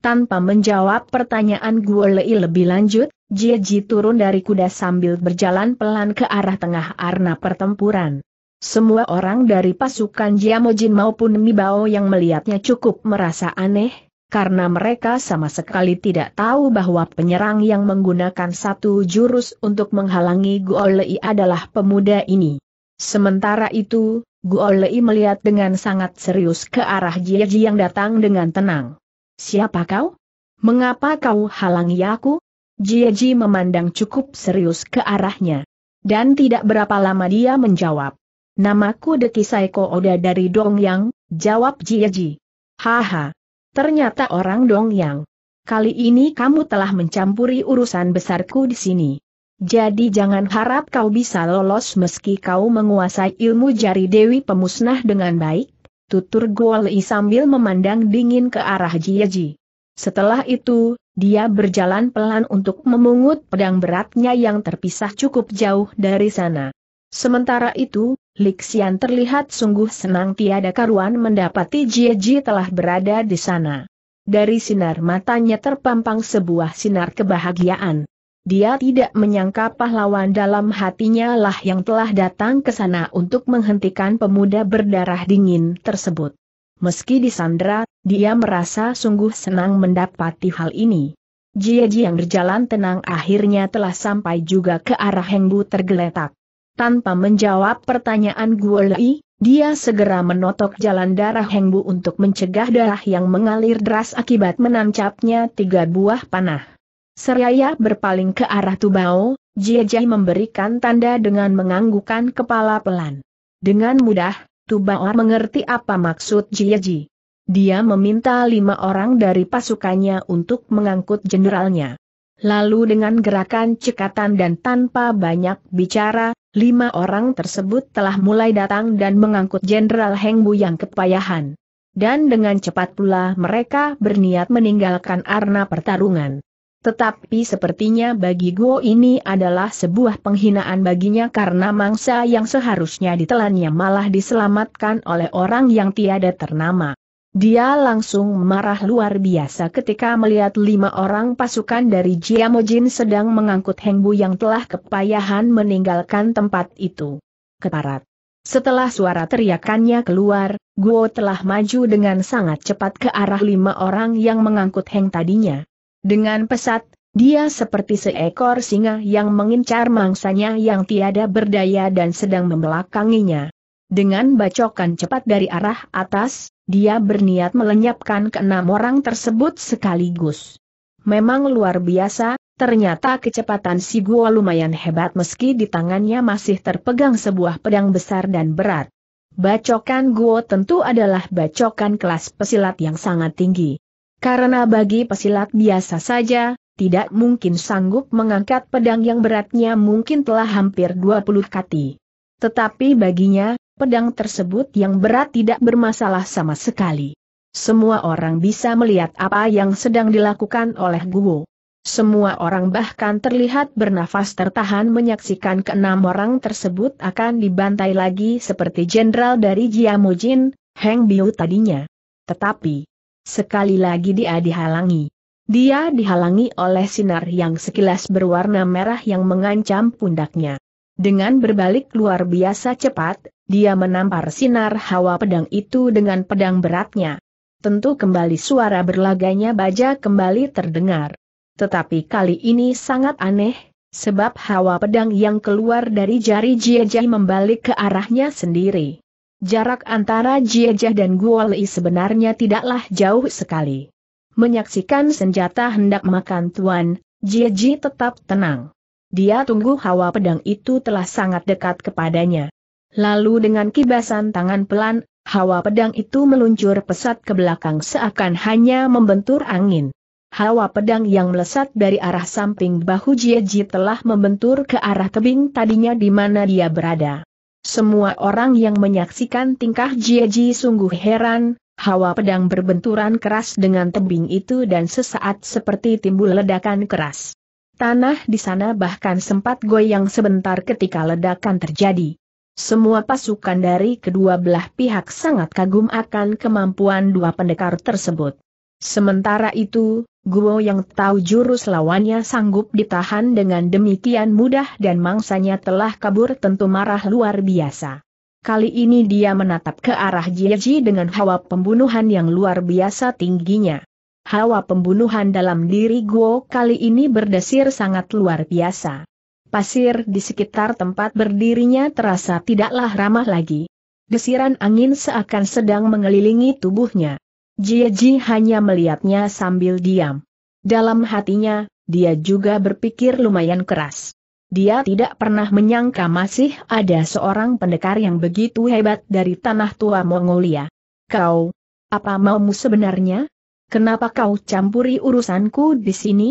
Tanpa menjawab pertanyaan Guo Lei lebih lanjut, Jie Ji turun dari kuda sambil berjalan pelan ke arah tengah arena pertempuran. Semua orang dari pasukan Jiamojin maupun Mi Bao yang melihatnya cukup merasa aneh, karena mereka sama sekali tidak tahu bahwa penyerang yang menggunakan satu jurus untuk menghalangi Guo Lei adalah pemuda ini. Sementara itu, Guolei melihat dengan sangat serius ke arah Jieji yang datang dengan tenang. Siapa kau? Mengapa kau halangi aku? Jieji memandang cukup serius ke arahnya. Dan tidak berapa lama dia menjawab. Namaku Dekisai Oda dari Dongyang, jawab Jieji. Haha. Ternyata orang Dongyang. Kali ini kamu telah mencampuri urusan besarku di sini. Jadi jangan harap kau bisa lolos meski kau menguasai ilmu jari Dewi Pemusnah dengan baik, tutur Guoli sambil memandang dingin ke arah Jieji. Setelah itu, dia berjalan pelan untuk memungut pedang beratnya yang terpisah cukup jauh dari sana. Sementara itu, Lixian terlihat sungguh senang tiada karuan mendapati Jieji telah berada di sana. Dari sinar matanya terpampang sebuah sinar kebahagiaan. Dia tidak menyangka pahlawan dalam hatinya lah yang telah datang ke sana untuk menghentikan pemuda berdarah dingin tersebut. Meski disandra, dia merasa sungguh senang mendapati hal ini. Jieji yang berjalan tenang akhirnya telah sampai juga ke arah Hengbu tergeletak. Tanpa menjawab pertanyaan Guo Lei, dia segera menotok jalan darah Hengbu untuk mencegah darah yang mengalir deras akibat menancapnya tiga buah panah. Seraya berpaling ke arah Tubao, Jiejai memberikan tanda dengan menganggukkan kepala pelan. Dengan mudah, Tubao mengerti apa maksud Jiejai. Dia meminta lima orang dari pasukannya untuk mengangkut jenderalnya. Lalu dengan gerakan cekatan dan tanpa banyak bicara, lima orang tersebut telah mulai datang dan mengangkut Jenderal Hengbu yang kepayahan. Dan dengan cepat pula mereka berniat meninggalkan arena pertarungan. Tetapi sepertinya bagi Guo ini adalah sebuah penghinaan baginya karena mangsa yang seharusnya ditelannya malah diselamatkan oleh orang yang tiada ternama. Dia langsung marah luar biasa ketika melihat lima orang pasukan dari Jiamojin sedang mengangkut Hengbu yang telah kepayahan meninggalkan tempat itu. Keparat. Setelah suara teriakannya keluar, Guo telah maju dengan sangat cepat ke arah lima orang yang mengangkut Heng tadinya. Dengan pesat, dia seperti seekor singa yang mengincar mangsanya yang tiada berdaya dan sedang membelakanginya. Dengan bacokan cepat dari arah atas, dia berniat melenyapkan keenam orang tersebut sekaligus. Memang luar biasa, ternyata kecepatan si gua lumayan hebat meski di tangannya masih terpegang sebuah pedang besar dan berat. Bacokan gua tentu adalah bacokan kelas pesilat yang sangat tinggi. Karena bagi pesilat biasa saja, tidak mungkin sanggup mengangkat pedang yang beratnya mungkin telah hampir 20 kati. Tetapi baginya, pedang tersebut yang berat tidak bermasalah sama sekali. Semua orang bisa melihat apa yang sedang dilakukan oleh Guo. Semua orang bahkan terlihat bernafas tertahan menyaksikan keenam orang tersebut akan dibantai lagi seperti jenderal dari Jiamujin, Heng Biu tadinya. Tetapi, Sekali lagi dia dihalangi. Dia dihalangi oleh sinar yang sekilas berwarna merah yang mengancam pundaknya. Dengan berbalik luar biasa cepat, dia menampar sinar hawa pedang itu dengan pedang beratnya. Tentu kembali suara berlaganya baja kembali terdengar. Tetapi kali ini sangat aneh, sebab hawa pedang yang keluar dari jari Jiajai membalik ke arahnya sendiri. Jarak antara Jiejah dan Guoli sebenarnya tidaklah jauh sekali. Menyaksikan senjata hendak makan tuan, Jieji tetap tenang. Dia tunggu hawa pedang itu telah sangat dekat kepadanya. Lalu dengan kibasan tangan pelan, hawa pedang itu meluncur pesat ke belakang seakan hanya membentur angin. Hawa pedang yang melesat dari arah samping bahu Jieji telah membentur ke arah tebing tadinya di mana dia berada. Semua orang yang menyaksikan tingkah Jieji sungguh heran, hawa pedang berbenturan keras dengan tebing itu dan sesaat seperti timbul ledakan keras. Tanah di sana bahkan sempat goyang sebentar ketika ledakan terjadi. Semua pasukan dari kedua belah pihak sangat kagum akan kemampuan dua pendekar tersebut. Sementara itu, Guo yang tahu jurus lawannya sanggup ditahan dengan demikian mudah dan mangsanya telah kabur tentu marah luar biasa. Kali ini dia menatap ke arah Jieji dengan hawa pembunuhan yang luar biasa tingginya. Hawa pembunuhan dalam diri Guo kali ini berdesir sangat luar biasa. Pasir di sekitar tempat berdirinya terasa tidaklah ramah lagi. Desiran angin seakan sedang mengelilingi tubuhnya. Jieji hanya melihatnya sambil diam. Dalam hatinya, dia juga berpikir lumayan keras. Dia tidak pernah menyangka masih ada seorang pendekar yang begitu hebat dari tanah tua Mongolia. Kau, apa maumu sebenarnya? Kenapa kau campuri urusanku di sini?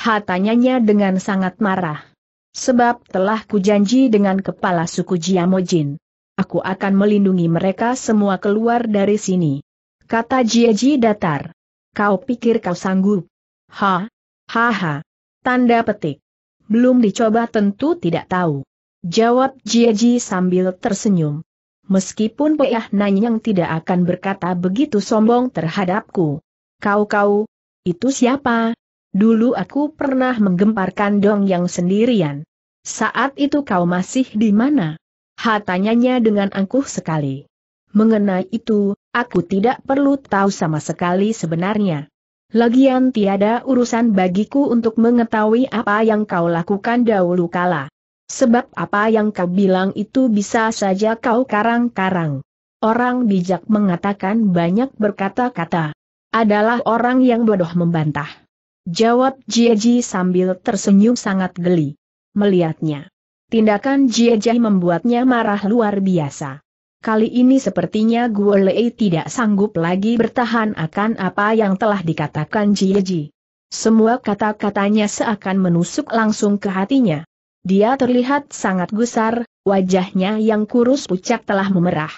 Hatanya dengan sangat marah. Sebab telah kujanji dengan kepala suku Jiamojin. Aku akan melindungi mereka semua keluar dari sini kata Jiaji datar. Kau pikir kau sanggup? Ha? Ha Tanda petik. Belum dicoba tentu tidak tahu. Jawab Jiaji sambil tersenyum. Meskipun Peah Nanyang tidak akan berkata begitu sombong terhadapku. Kau-kau, itu siapa? Dulu aku pernah menggemparkan dong yang sendirian. Saat itu kau masih di mana? Hatanya dengan angkuh sekali. Mengenai itu, aku tidak perlu tahu sama sekali sebenarnya. Lagian tiada urusan bagiku untuk mengetahui apa yang kau lakukan dahulu kala. Sebab apa yang kau bilang itu bisa saja kau karang-karang. Orang bijak mengatakan banyak berkata-kata. Adalah orang yang bodoh membantah. Jawab Jieji sambil tersenyum sangat geli. Melihatnya. Tindakan Jieji membuatnya marah luar biasa. Kali ini sepertinya Guo Lei tidak sanggup lagi bertahan akan apa yang telah dikatakan Jie Ji. Semua kata-katanya seakan menusuk langsung ke hatinya. Dia terlihat sangat gusar, wajahnya yang kurus pucat telah memerah.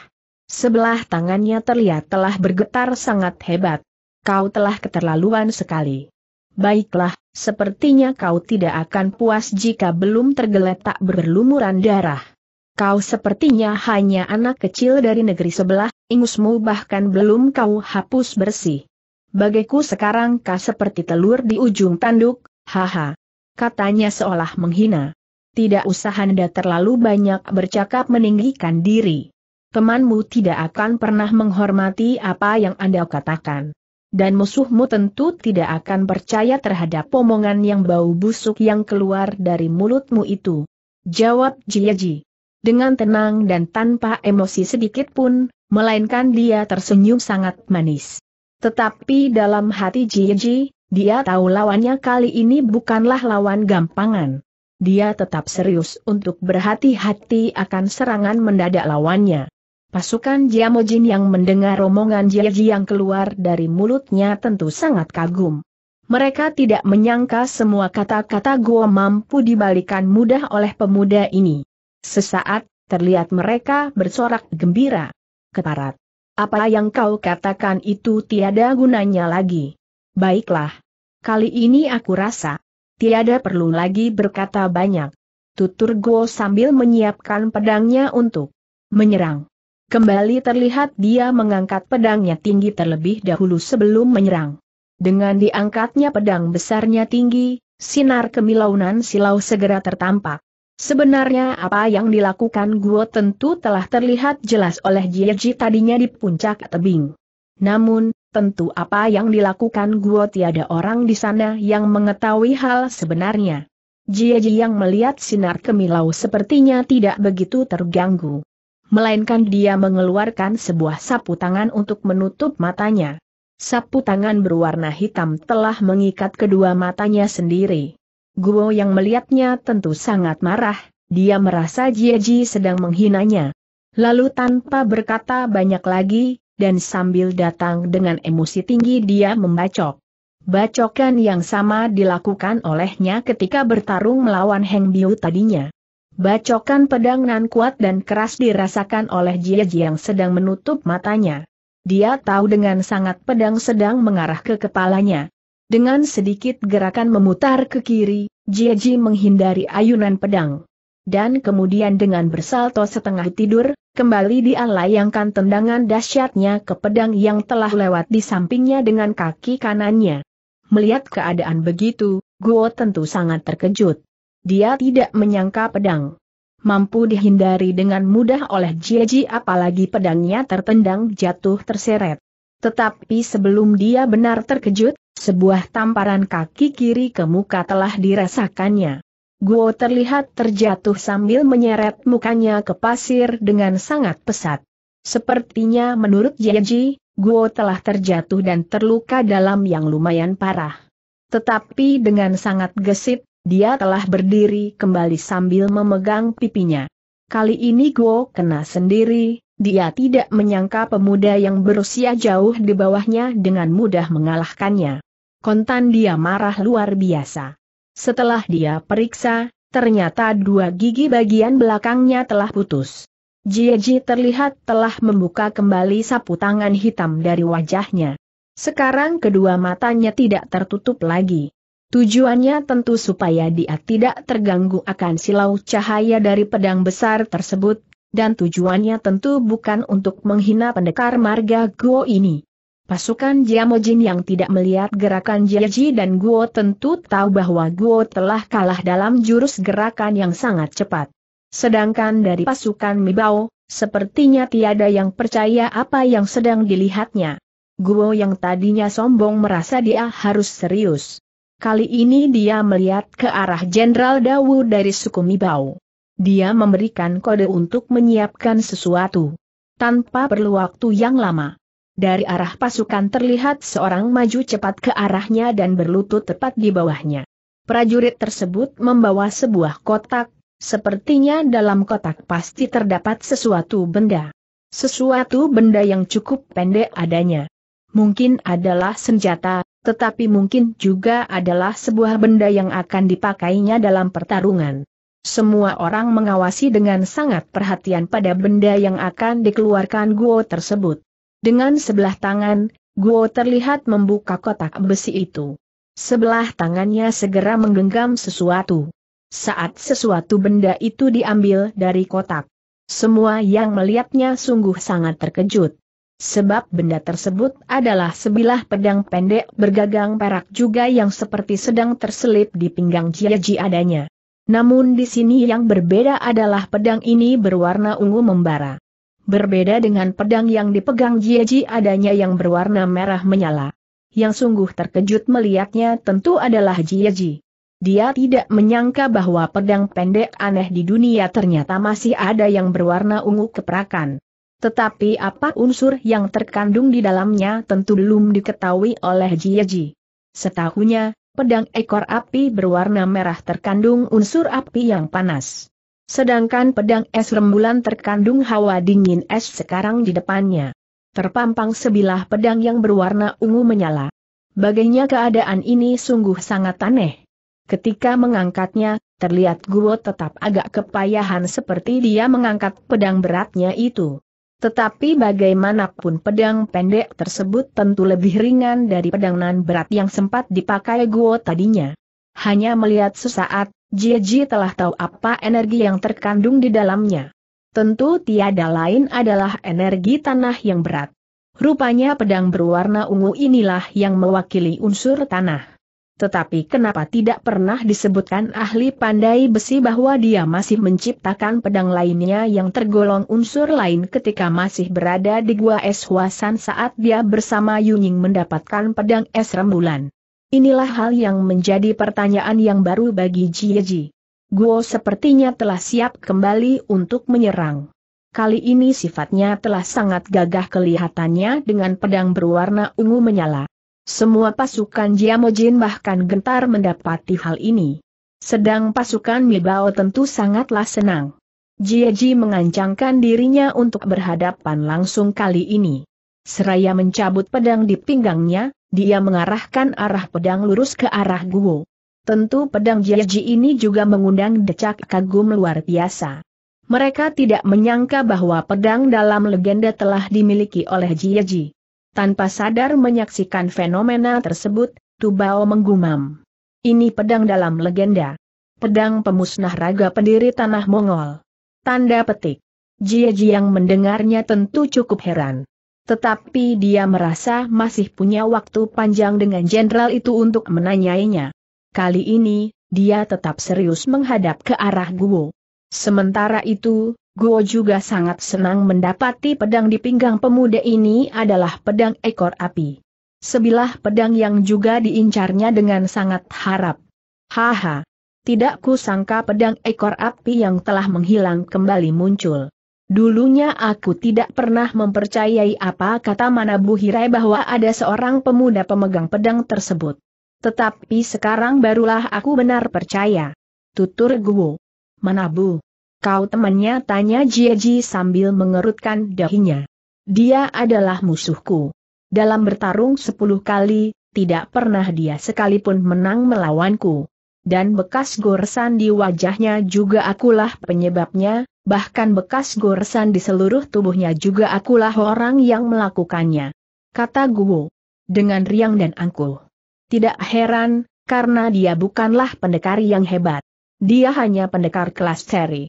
Sebelah tangannya terlihat telah bergetar sangat hebat. Kau telah keterlaluan sekali. Baiklah, sepertinya kau tidak akan puas jika belum tergeletak berlumuran darah. Kau sepertinya hanya anak kecil dari negeri sebelah, ingusmu bahkan belum kau hapus bersih. Bagiku sekarang kau seperti telur di ujung tanduk, haha. Katanya seolah menghina. Tidak usah anda terlalu banyak bercakap meninggikan diri. Temanmu tidak akan pernah menghormati apa yang anda katakan. Dan musuhmu tentu tidak akan percaya terhadap omongan yang bau busuk yang keluar dari mulutmu itu. Jawab Jiaji dengan tenang dan tanpa emosi sedikit pun, melainkan dia tersenyum sangat manis. Tetapi dalam hati Jiji, dia tahu lawannya kali ini bukanlah lawan gampangan. Dia tetap serius untuk berhati-hati akan serangan mendadak lawannya. Pasukan Jiamojin yang mendengar omongan Jiji yang keluar dari mulutnya tentu sangat kagum. Mereka tidak menyangka semua kata-kata gua mampu dibalikan mudah oleh pemuda ini. Sesaat, terlihat mereka bersorak gembira. Keparat. Apa yang kau katakan itu tiada gunanya lagi. Baiklah. Kali ini aku rasa. Tiada perlu lagi berkata banyak. Tutur Go sambil menyiapkan pedangnya untuk menyerang. Kembali terlihat dia mengangkat pedangnya tinggi terlebih dahulu sebelum menyerang. Dengan diangkatnya pedang besarnya tinggi, sinar kemilaunan silau segera tertampak. Sebenarnya apa yang dilakukan Guo tentu telah terlihat jelas oleh Jieji tadinya di puncak tebing. Namun, tentu apa yang dilakukan Guo tiada orang di sana yang mengetahui hal sebenarnya. Jieji yang melihat sinar kemilau sepertinya tidak begitu terganggu. Melainkan dia mengeluarkan sebuah sapu tangan untuk menutup matanya. Sapu tangan berwarna hitam telah mengikat kedua matanya sendiri. Guo yang melihatnya tentu sangat marah, dia merasa Jieji sedang menghinanya. Lalu tanpa berkata banyak lagi, dan sambil datang dengan emosi tinggi dia membacok. Bacokan yang sama dilakukan olehnya ketika bertarung melawan Heng Biu tadinya. Bacokan pedang nan kuat dan keras dirasakan oleh Jieji yang sedang menutup matanya. Dia tahu dengan sangat pedang sedang mengarah ke kepalanya. Dengan sedikit gerakan memutar ke kiri, Jieji menghindari ayunan pedang. Dan kemudian dengan bersalto setengah tidur, kembali dia layangkan tendangan dahsyatnya ke pedang yang telah lewat di sampingnya dengan kaki kanannya. Melihat keadaan begitu, Guo tentu sangat terkejut. Dia tidak menyangka pedang mampu dihindari dengan mudah oleh Jieji apalagi pedangnya tertendang jatuh terseret. Tetapi sebelum dia benar terkejut, sebuah tamparan kaki kiri ke muka telah dirasakannya. Guo terlihat terjatuh sambil menyeret mukanya ke pasir dengan sangat pesat. Sepertinya menurut Jeji, Guo telah terjatuh dan terluka dalam yang lumayan parah. Tetapi dengan sangat gesit, dia telah berdiri kembali sambil memegang pipinya. Kali ini Guo kena sendiri, dia tidak menyangka pemuda yang berusia jauh di bawahnya dengan mudah mengalahkannya. Kontan dia marah luar biasa. Setelah dia periksa, ternyata dua gigi bagian belakangnya telah putus. Jieji terlihat telah membuka kembali sapu tangan hitam dari wajahnya. Sekarang kedua matanya tidak tertutup lagi. Tujuannya tentu supaya dia tidak terganggu akan silau cahaya dari pedang besar tersebut, dan tujuannya tentu bukan untuk menghina pendekar marga Guo ini. Pasukan Jiamojin yang tidak melihat gerakan Jiaji dan Guo tentu tahu bahwa Guo telah kalah dalam jurus gerakan yang sangat cepat. Sedangkan dari pasukan Mibao, sepertinya tiada yang percaya apa yang sedang dilihatnya. Guo yang tadinya sombong merasa dia harus serius. Kali ini dia melihat ke arah Jenderal Dawu dari suku Mibao. Dia memberikan kode untuk menyiapkan sesuatu. Tanpa perlu waktu yang lama. Dari arah pasukan terlihat seorang maju cepat ke arahnya dan berlutut tepat di bawahnya. Prajurit tersebut membawa sebuah kotak, sepertinya dalam kotak pasti terdapat sesuatu benda. Sesuatu benda yang cukup pendek adanya. Mungkin adalah senjata, tetapi mungkin juga adalah sebuah benda yang akan dipakainya dalam pertarungan. Semua orang mengawasi dengan sangat perhatian pada benda yang akan dikeluarkan Guo tersebut. Dengan sebelah tangan, Guo terlihat membuka kotak besi itu. Sebelah tangannya segera menggenggam sesuatu. Saat sesuatu benda itu diambil dari kotak, semua yang melihatnya sungguh sangat terkejut. Sebab benda tersebut adalah sebilah pedang pendek bergagang perak juga yang seperti sedang terselip di pinggang Jia adanya. Namun di sini yang berbeda adalah pedang ini berwarna ungu membara. Berbeda dengan pedang yang dipegang Jieji adanya yang berwarna merah menyala. Yang sungguh terkejut melihatnya tentu adalah Jieji. Dia tidak menyangka bahwa pedang pendek aneh di dunia ternyata masih ada yang berwarna ungu keperakan. Tetapi apa unsur yang terkandung di dalamnya tentu belum diketahui oleh Jieji. Setahunya, pedang ekor api berwarna merah terkandung unsur api yang panas. Sedangkan pedang es rembulan terkandung hawa dingin es sekarang di depannya. Terpampang sebilah pedang yang berwarna ungu menyala. Bagainya keadaan ini sungguh sangat aneh. Ketika mengangkatnya, terlihat Guo tetap agak kepayahan seperti dia mengangkat pedang beratnya itu. Tetapi bagaimanapun pedang pendek tersebut tentu lebih ringan dari pedang nan berat yang sempat dipakai Guo tadinya. Hanya melihat sesaat, Jie Ji telah tahu apa energi yang terkandung di dalamnya. Tentu tiada lain adalah energi tanah yang berat. Rupanya pedang berwarna ungu inilah yang mewakili unsur tanah. Tetapi kenapa tidak pernah disebutkan ahli pandai besi bahwa dia masih menciptakan pedang lainnya yang tergolong unsur lain ketika masih berada di Gua Es Huasan saat dia bersama Yuning mendapatkan pedang es rembulan. Inilah hal yang menjadi pertanyaan yang baru bagi Jieji. Guo sepertinya telah siap kembali untuk menyerang. Kali ini sifatnya telah sangat gagah kelihatannya dengan pedang berwarna ungu menyala. Semua pasukan Jiamojin bahkan gentar mendapati hal ini. Sedang pasukan Mibao tentu sangatlah senang. Jieji mengancangkan dirinya untuk berhadapan langsung kali ini. Seraya mencabut pedang di pinggangnya, dia mengarahkan arah pedang lurus ke arah Guo. Tentu pedang Jieji ini juga mengundang decak kagum luar biasa. Mereka tidak menyangka bahwa pedang dalam legenda telah dimiliki oleh Jieji. Tanpa sadar menyaksikan fenomena tersebut, Tubao menggumam. Ini pedang dalam legenda. Pedang pemusnah raga pendiri tanah Mongol. Tanda petik. Jie Jiang mendengarnya tentu cukup heran. Tetapi dia merasa masih punya waktu panjang dengan jenderal itu untuk menanyainya. Kali ini, dia tetap serius menghadap ke arah Guo. Sementara itu, Guo juga sangat senang mendapati pedang di pinggang pemuda ini adalah pedang ekor api. Sebilah pedang yang juga diincarnya dengan sangat harap. Haha. Tidak kusangka pedang ekor api yang telah menghilang kembali muncul. Dulunya aku tidak pernah mempercayai apa kata Manabu Hirai bahwa ada seorang pemuda pemegang pedang tersebut. Tetapi sekarang barulah aku benar percaya. Tutur Guo. Manabu, Kau temannya tanya Jieji sambil mengerutkan dahinya. Dia adalah musuhku. Dalam bertarung sepuluh kali, tidak pernah dia sekalipun menang melawanku. Dan bekas goresan di wajahnya juga akulah penyebabnya, bahkan bekas goresan di seluruh tubuhnya juga akulah orang yang melakukannya. Kata Guo. Dengan riang dan angkuh. Tidak heran, karena dia bukanlah pendekar yang hebat. Dia hanya pendekar kelas seri.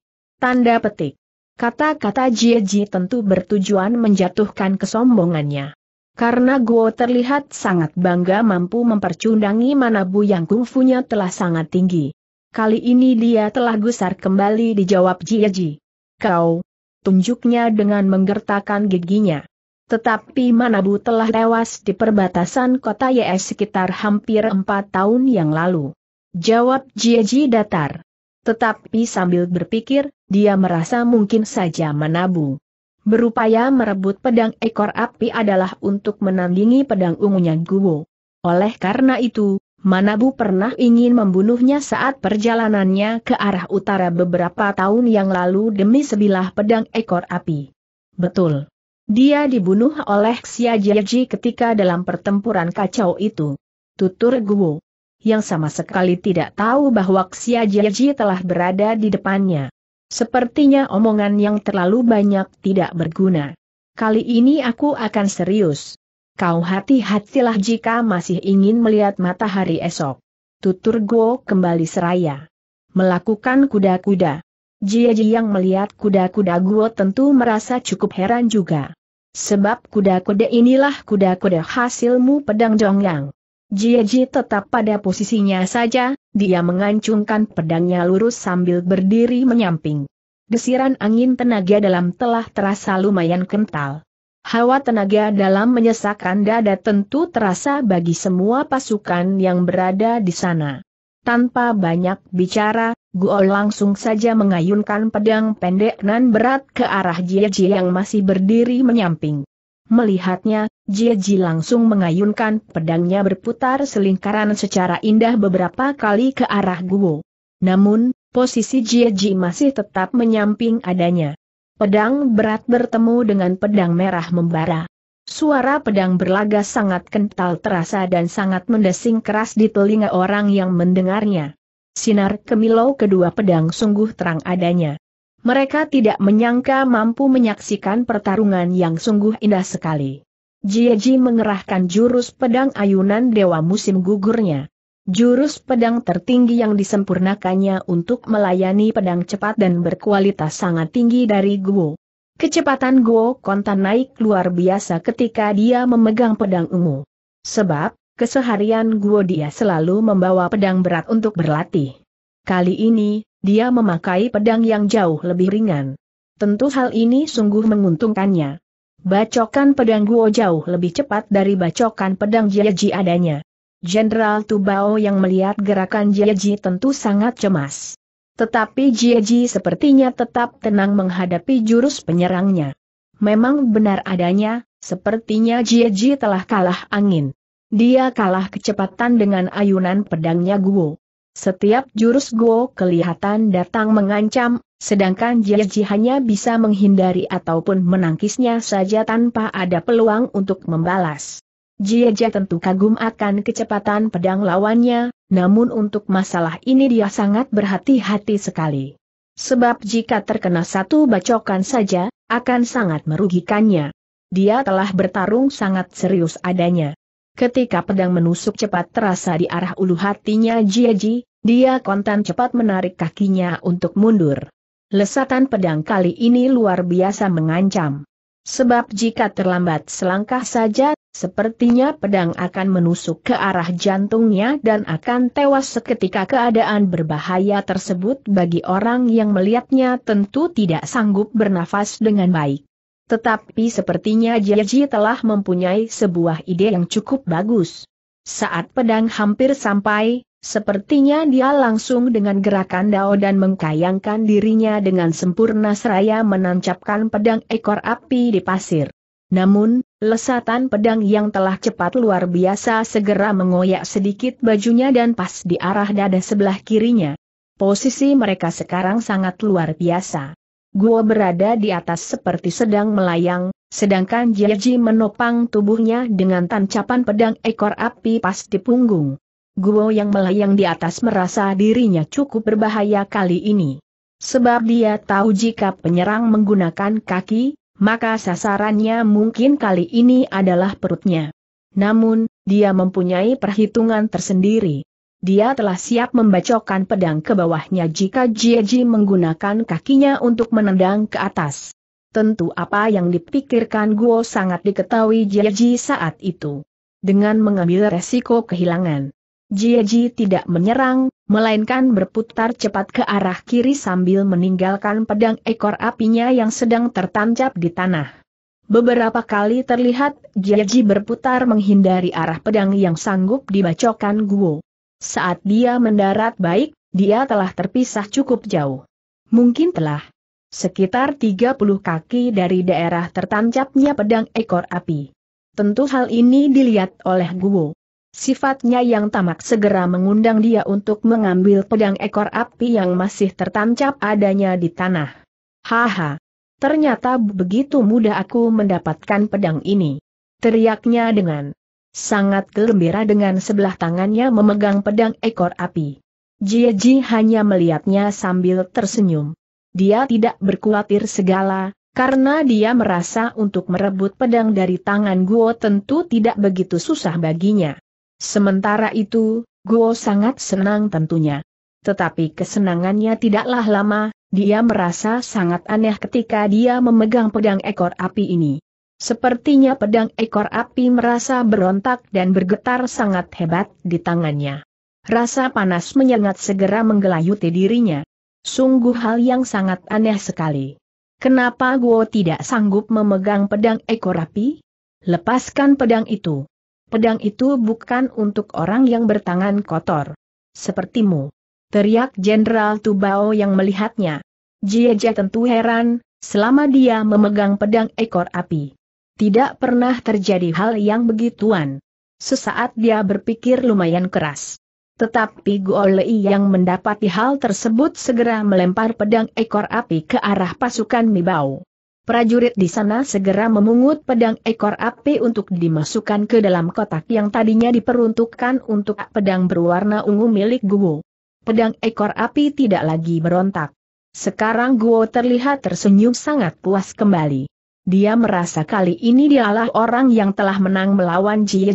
Tanda petik. Kata-kata Jieji tentu bertujuan menjatuhkan kesombongannya. Karena Guo terlihat sangat bangga mampu mempercundangi Manabu yang kungfunya telah sangat tinggi. Kali ini dia telah gusar kembali dijawab Jieji. Kau, tunjuknya dengan menggertakkan giginya. Tetapi Manabu telah tewas di perbatasan kota YS sekitar hampir empat tahun yang lalu. Jawab Jieji datar. Tetapi sambil berpikir, dia merasa mungkin saja menabu. Berupaya merebut pedang ekor api adalah untuk menandingi pedang ungunya Guo. Oleh karena itu, Manabu pernah ingin membunuhnya saat perjalanannya ke arah utara beberapa tahun yang lalu demi sebilah pedang ekor api. Betul. Dia dibunuh oleh Xia Jiaji ketika dalam pertempuran kacau itu. Tutur Guo yang sama sekali tidak tahu bahwa Xia Jieji telah berada di depannya. Sepertinya omongan yang terlalu banyak tidak berguna. Kali ini aku akan serius. Kau hati-hatilah jika masih ingin melihat matahari esok. Tutur Go kembali seraya. Melakukan kuda-kuda. Jieji yang melihat kuda-kuda Go tentu merasa cukup heran juga. Sebab kuda-kuda inilah kuda-kuda hasilmu pedang dongyang. Jieji tetap pada posisinya saja, dia mengancungkan pedangnya lurus sambil berdiri menyamping. Desiran angin tenaga dalam telah terasa lumayan kental. Hawa tenaga dalam menyesakkan dada tentu terasa bagi semua pasukan yang berada di sana. Tanpa banyak bicara, Guo langsung saja mengayunkan pedang pendek nan berat ke arah Jieji yang masih berdiri menyamping. Melihatnya, Jia Ji langsung mengayunkan pedangnya berputar selingkaran secara indah beberapa kali ke arah Guo. Namun, posisi Jia Ji masih tetap menyamping adanya. Pedang berat bertemu dengan pedang merah membara. Suara pedang berlaga sangat kental terasa dan sangat mendesing keras di telinga orang yang mendengarnya. Sinar kemilau kedua pedang sungguh terang adanya. Mereka tidak menyangka mampu menyaksikan pertarungan yang sungguh indah sekali. Jieji mengerahkan jurus pedang ayunan dewa musim gugurnya. Jurus pedang tertinggi yang disempurnakannya untuk melayani pedang cepat dan berkualitas sangat tinggi dari Guo. Kecepatan Guo kontan naik luar biasa ketika dia memegang pedang ungu. Sebab, keseharian Guo dia selalu membawa pedang berat untuk berlatih. Kali ini, dia memakai pedang yang jauh lebih ringan. Tentu hal ini sungguh menguntungkannya. Bacokan pedang Guo jauh lebih cepat dari bacokan pedang Jiaji adanya. Jenderal Tubao yang melihat gerakan Jiaji tentu sangat cemas. Tetapi Jiaji sepertinya tetap tenang menghadapi jurus penyerangnya. Memang benar adanya, sepertinya Jiaji telah kalah angin. Dia kalah kecepatan dengan ayunan pedangnya Guo. Setiap jurus Guo kelihatan datang mengancam, sedangkan Jiaji hanya bisa menghindari ataupun menangkisnya saja tanpa ada peluang untuk membalas. Jiaji tentu kagum akan kecepatan pedang lawannya, namun untuk masalah ini dia sangat berhati-hati sekali. Sebab jika terkena satu bacokan saja, akan sangat merugikannya. Dia telah bertarung sangat serius adanya. Ketika pedang menusuk cepat terasa di arah ulu hatinya Jiaji, dia kontan cepat menarik kakinya untuk mundur. Lesatan pedang kali ini luar biasa mengancam. Sebab jika terlambat selangkah saja, sepertinya pedang akan menusuk ke arah jantungnya dan akan tewas seketika keadaan berbahaya tersebut bagi orang yang melihatnya tentu tidak sanggup bernafas dengan baik. Tetapi sepertinya Jiaji telah mempunyai sebuah ide yang cukup bagus. Saat pedang hampir sampai, Sepertinya dia langsung dengan gerakan dao dan mengkayangkan dirinya dengan sempurna seraya menancapkan pedang ekor api di pasir. Namun, lesatan pedang yang telah cepat luar biasa segera mengoyak sedikit bajunya dan pas di arah dada sebelah kirinya. Posisi mereka sekarang sangat luar biasa. Gua berada di atas seperti sedang melayang, sedangkan Jiaji menopang tubuhnya dengan tancapan pedang ekor api pas di punggung. Guo yang melayang di atas merasa dirinya cukup berbahaya kali ini. Sebab dia tahu jika penyerang menggunakan kaki, maka sasarannya mungkin kali ini adalah perutnya. Namun, dia mempunyai perhitungan tersendiri. Dia telah siap membacokkan pedang ke bawahnya jika Jieji menggunakan kakinya untuk menendang ke atas. Tentu apa yang dipikirkan Guo sangat diketahui Jieji saat itu. Dengan mengambil resiko kehilangan Jieji tidak menyerang, melainkan berputar cepat ke arah kiri sambil meninggalkan pedang ekor apinya yang sedang tertancap di tanah. Beberapa kali terlihat Jieji berputar menghindari arah pedang yang sanggup dibacokan Guo. Saat dia mendarat baik, dia telah terpisah cukup jauh. Mungkin telah sekitar 30 kaki dari daerah tertancapnya pedang ekor api. Tentu hal ini dilihat oleh Guo. Sifatnya yang tamak segera mengundang dia untuk mengambil pedang ekor api yang masih tertancap adanya di tanah. Haha. Ternyata begitu mudah aku mendapatkan pedang ini. Teriaknya dengan sangat gembira dengan sebelah tangannya memegang pedang ekor api. Jieji hanya melihatnya sambil tersenyum. Dia tidak berkhawatir segala, karena dia merasa untuk merebut pedang dari tangan Guo tentu tidak begitu susah baginya. Sementara itu, Guo sangat senang tentunya. Tetapi kesenangannya tidaklah lama, dia merasa sangat aneh ketika dia memegang pedang ekor api ini. Sepertinya pedang ekor api merasa berontak dan bergetar sangat hebat di tangannya. Rasa panas menyengat segera menggelayuti dirinya. Sungguh hal yang sangat aneh sekali. Kenapa Guo tidak sanggup memegang pedang ekor api? Lepaskan pedang itu. Pedang itu bukan untuk orang yang bertangan kotor. Sepertimu. Teriak Jenderal Tubao yang melihatnya. Jieja tentu heran, selama dia memegang pedang ekor api. Tidak pernah terjadi hal yang begituan. Sesaat dia berpikir lumayan keras. Tetapi Guolei yang mendapati hal tersebut segera melempar pedang ekor api ke arah pasukan Mibau prajurit di sana segera memungut pedang ekor api untuk dimasukkan ke dalam kotak yang tadinya diperuntukkan untuk pedang berwarna ungu milik Guo. Pedang ekor api tidak lagi berontak. Sekarang Guo terlihat tersenyum sangat puas kembali. Dia merasa kali ini dialah orang yang telah menang melawan Jie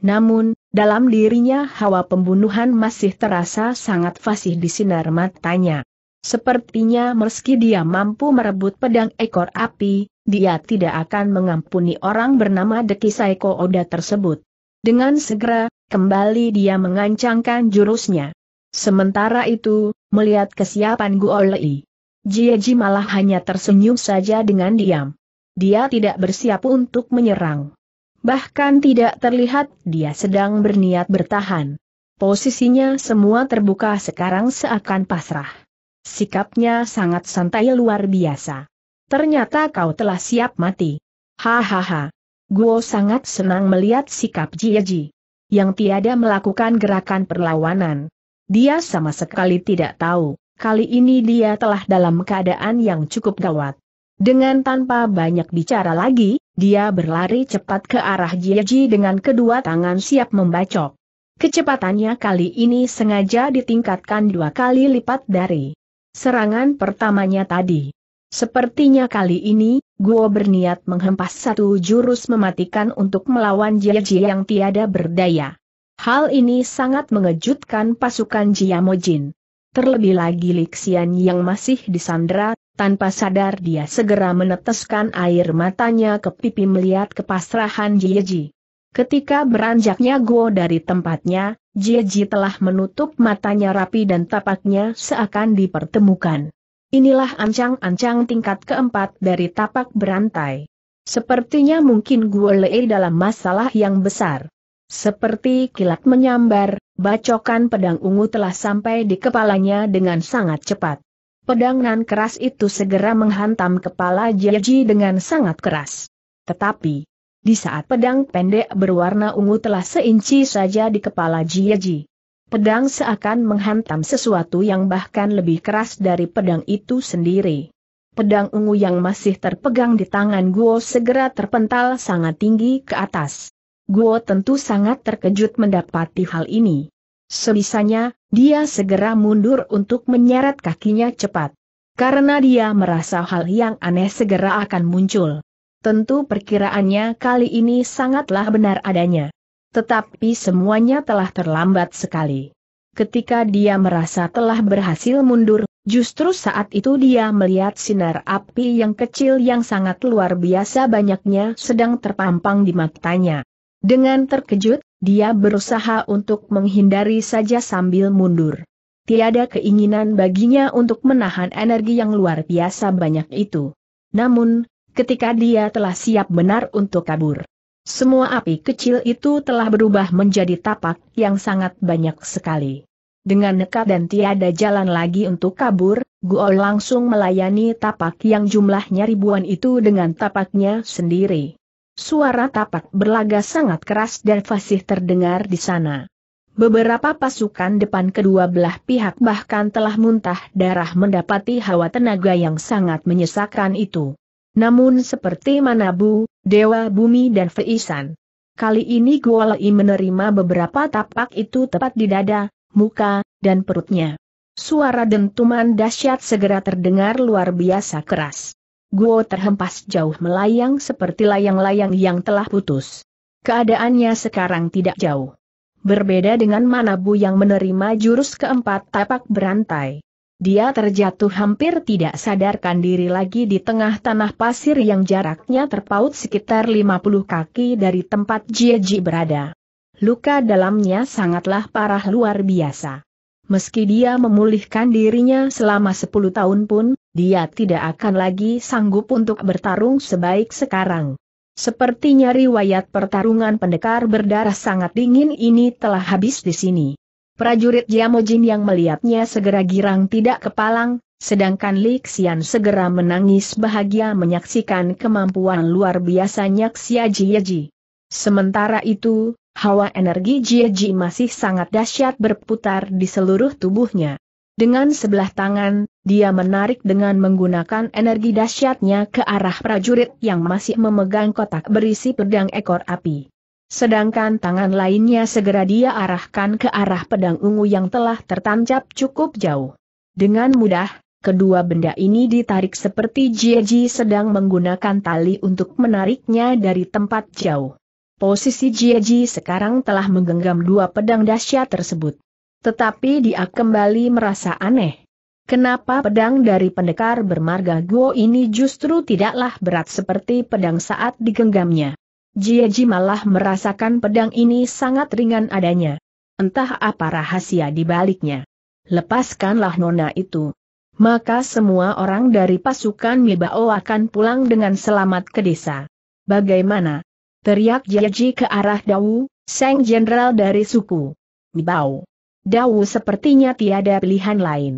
Namun, dalam dirinya hawa pembunuhan masih terasa sangat fasih di sinar matanya. Sepertinya meski dia mampu merebut pedang ekor api, dia tidak akan mengampuni orang bernama Deki Saiko Oda tersebut. Dengan segera, kembali dia mengancangkan jurusnya. Sementara itu, melihat kesiapan Guo Guolei, Jieji malah hanya tersenyum saja dengan diam. Dia tidak bersiap untuk menyerang. Bahkan tidak terlihat dia sedang berniat bertahan. Posisinya semua terbuka sekarang seakan pasrah. Sikapnya sangat santai luar biasa. Ternyata kau telah siap mati. Hahaha. Guo sangat senang melihat sikap Jieji. Yang tiada melakukan gerakan perlawanan. Dia sama sekali tidak tahu, kali ini dia telah dalam keadaan yang cukup gawat. Dengan tanpa banyak bicara lagi, dia berlari cepat ke arah Jieji dengan kedua tangan siap membacok. Kecepatannya kali ini sengaja ditingkatkan dua kali lipat dari Serangan pertamanya tadi. Sepertinya kali ini, gua berniat menghempas satu jurus mematikan untuk melawan Jia yang tiada berdaya. Hal ini sangat mengejutkan pasukan Jiamojin. Terlebih lagi Lixian yang masih disandra, tanpa sadar dia segera meneteskan air matanya ke pipi melihat kepasrahan Jieji. Ketika beranjaknya Guo dari tempatnya, Jieji telah menutup matanya rapi dan tapaknya seakan dipertemukan. Inilah ancang-ancang tingkat keempat dari tapak berantai. Sepertinya mungkin Guo Lei dalam masalah yang besar. Seperti kilat menyambar, bacokan pedang ungu telah sampai di kepalanya dengan sangat cepat. Pedang nan keras itu segera menghantam kepala Jieji dengan sangat keras. Tetapi, di saat pedang pendek berwarna ungu telah seinci saja di kepala Jieji. Pedang seakan menghantam sesuatu yang bahkan lebih keras dari pedang itu sendiri. Pedang ungu yang masih terpegang di tangan Guo segera terpental sangat tinggi ke atas. Guo tentu sangat terkejut mendapati hal ini. Sebisanya, dia segera mundur untuk menyeret kakinya cepat. Karena dia merasa hal yang aneh segera akan muncul. Tentu perkiraannya kali ini sangatlah benar adanya. Tetapi semuanya telah terlambat sekali. Ketika dia merasa telah berhasil mundur, justru saat itu dia melihat sinar api yang kecil yang sangat luar biasa banyaknya sedang terpampang di matanya. Dengan terkejut, dia berusaha untuk menghindari saja sambil mundur. Tiada keinginan baginya untuk menahan energi yang luar biasa banyak itu. Namun, ketika dia telah siap benar untuk kabur. Semua api kecil itu telah berubah menjadi tapak yang sangat banyak sekali. Dengan nekat dan tiada jalan lagi untuk kabur, Guo langsung melayani tapak yang jumlahnya ribuan itu dengan tapaknya sendiri. Suara tapak berlaga sangat keras dan fasih terdengar di sana. Beberapa pasukan depan kedua belah pihak bahkan telah muntah darah mendapati hawa tenaga yang sangat menyesakan itu. Namun seperti Manabu, Dewa Bumi dan Feisan. Kali ini Lei menerima beberapa tapak itu tepat di dada, muka, dan perutnya. Suara dentuman dahsyat segera terdengar luar biasa keras. Guo terhempas jauh melayang seperti layang-layang yang telah putus. Keadaannya sekarang tidak jauh. Berbeda dengan Manabu yang menerima jurus keempat tapak berantai. Dia terjatuh hampir tidak sadarkan diri lagi di tengah tanah pasir yang jaraknya terpaut sekitar 50 kaki dari tempat Jieji berada. Luka dalamnya sangatlah parah luar biasa. Meski dia memulihkan dirinya selama 10 tahun pun, dia tidak akan lagi sanggup untuk bertarung sebaik sekarang. Sepertinya riwayat pertarungan pendekar berdarah sangat dingin ini telah habis di sini. Prajurit Jiamojin yang melihatnya segera girang tidak kepalang, sedangkan Li Xian segera menangis bahagia menyaksikan kemampuan luar biasanya Xia Jieji. Sementara itu, hawa energi Jieji masih sangat dahsyat berputar di seluruh tubuhnya. Dengan sebelah tangan, dia menarik dengan menggunakan energi dahsyatnya ke arah prajurit yang masih memegang kotak berisi pedang ekor api. Sedangkan tangan lainnya segera dia arahkan ke arah pedang ungu yang telah tertancap cukup jauh. Dengan mudah, kedua benda ini ditarik seperti Jieji sedang menggunakan tali untuk menariknya dari tempat jauh. Posisi Jieji sekarang telah menggenggam dua pedang dahsyat tersebut. Tetapi dia kembali merasa aneh. Kenapa pedang dari pendekar bermarga Guo ini justru tidaklah berat seperti pedang saat digenggamnya? Jieji malah merasakan pedang ini sangat ringan adanya. Entah apa rahasia di baliknya. Lepaskanlah nona itu. Maka semua orang dari pasukan Mibao akan pulang dengan selamat ke desa. Bagaimana? Teriak Jieji ke arah Dawu, Seng Jenderal dari suku Mibao. Dawu sepertinya tiada pilihan lain.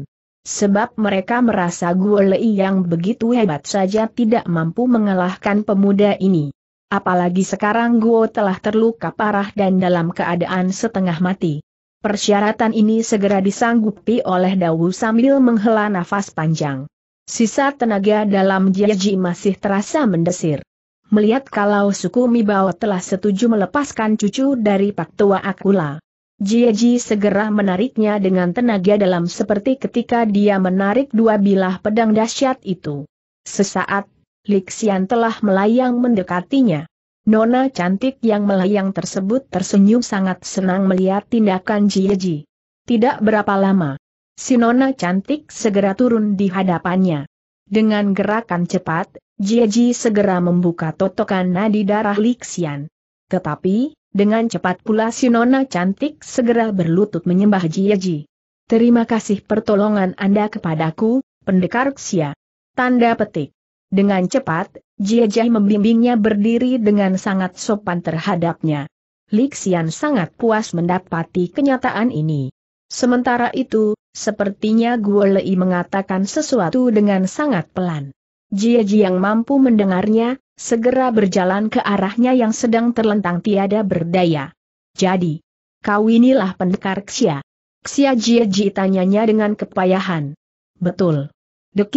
Sebab mereka merasa Guolei yang begitu hebat saja tidak mampu mengalahkan pemuda ini. Apalagi sekarang Guo telah terluka parah dan dalam keadaan setengah mati. Persyaratan ini segera disanggupi oleh Dawu sambil menghela nafas panjang. Sisa tenaga dalam Jiaji masih terasa mendesir. Melihat kalau suku Mibao telah setuju melepaskan cucu dari Pak Tua Akula. Jiaji segera menariknya dengan tenaga dalam seperti ketika dia menarik dua bilah pedang dahsyat itu. Sesaat, Lixian telah melayang mendekatinya. Nona cantik yang melayang tersebut tersenyum sangat senang melihat tindakan Jieji. Tidak berapa lama, si Nona cantik segera turun di hadapannya. Dengan gerakan cepat, Jieji segera membuka totokan nadi darah Lixian. Tetapi, dengan cepat pula si Nona cantik segera berlutut menyembah Jieji. Terima kasih pertolongan Anda kepadaku, pendekar Xia. Tanda petik. Dengan cepat, Jie membimbingnya berdiri dengan sangat sopan terhadapnya. Lixian sangat puas mendapati kenyataan ini. Sementara itu, sepertinya Guo Lei mengatakan sesuatu dengan sangat pelan. Jie yang mampu mendengarnya, segera berjalan ke arahnya yang sedang terlentang tiada berdaya. Jadi, kau inilah pendekar Xia. Xia Jie tanyanya dengan kepayahan. Betul.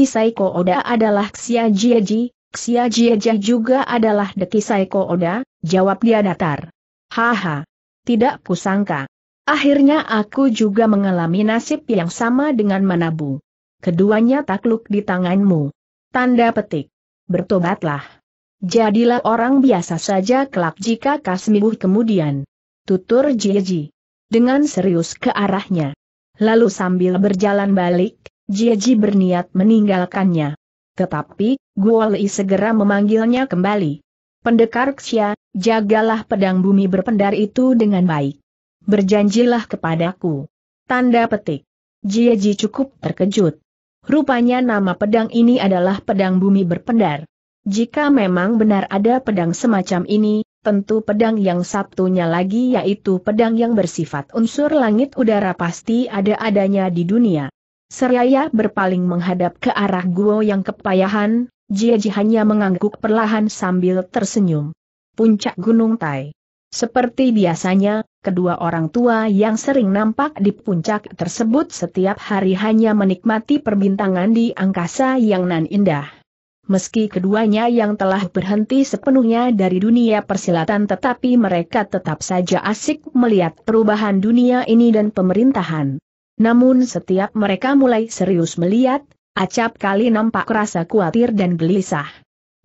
Saiko Oda adalah Xia Jieji, Xia Jieji juga adalah Saiko Oda, jawab dia datar. Haha. Tidak kusangka. Akhirnya aku juga mengalami nasib yang sama dengan Manabu. Keduanya takluk di tanganmu. Tanda petik. Bertobatlah. Jadilah orang biasa saja kelak jika kasmibuh kemudian. Tutur Jieji. Dengan serius ke arahnya. Lalu sambil berjalan balik, Jieji berniat meninggalkannya. Tetapi, Guo Lei segera memanggilnya kembali. Pendekar Xia, jagalah pedang bumi berpendar itu dengan baik. Berjanjilah kepadaku. Tanda petik. Jieji cukup terkejut. Rupanya nama pedang ini adalah pedang bumi berpendar. Jika memang benar ada pedang semacam ini, tentu pedang yang satunya lagi yaitu pedang yang bersifat unsur langit udara pasti ada adanya di dunia. Seraya berpaling menghadap ke arah Guo yang kepayahan, Jieji hanya mengangguk perlahan sambil tersenyum. Puncak Gunung Tai. Seperti biasanya, kedua orang tua yang sering nampak di puncak tersebut setiap hari hanya menikmati perbintangan di angkasa yang nan indah. Meski keduanya yang telah berhenti sepenuhnya dari dunia persilatan tetapi mereka tetap saja asik melihat perubahan dunia ini dan pemerintahan. Namun setiap mereka mulai serius melihat, acap kali nampak rasa khawatir dan gelisah.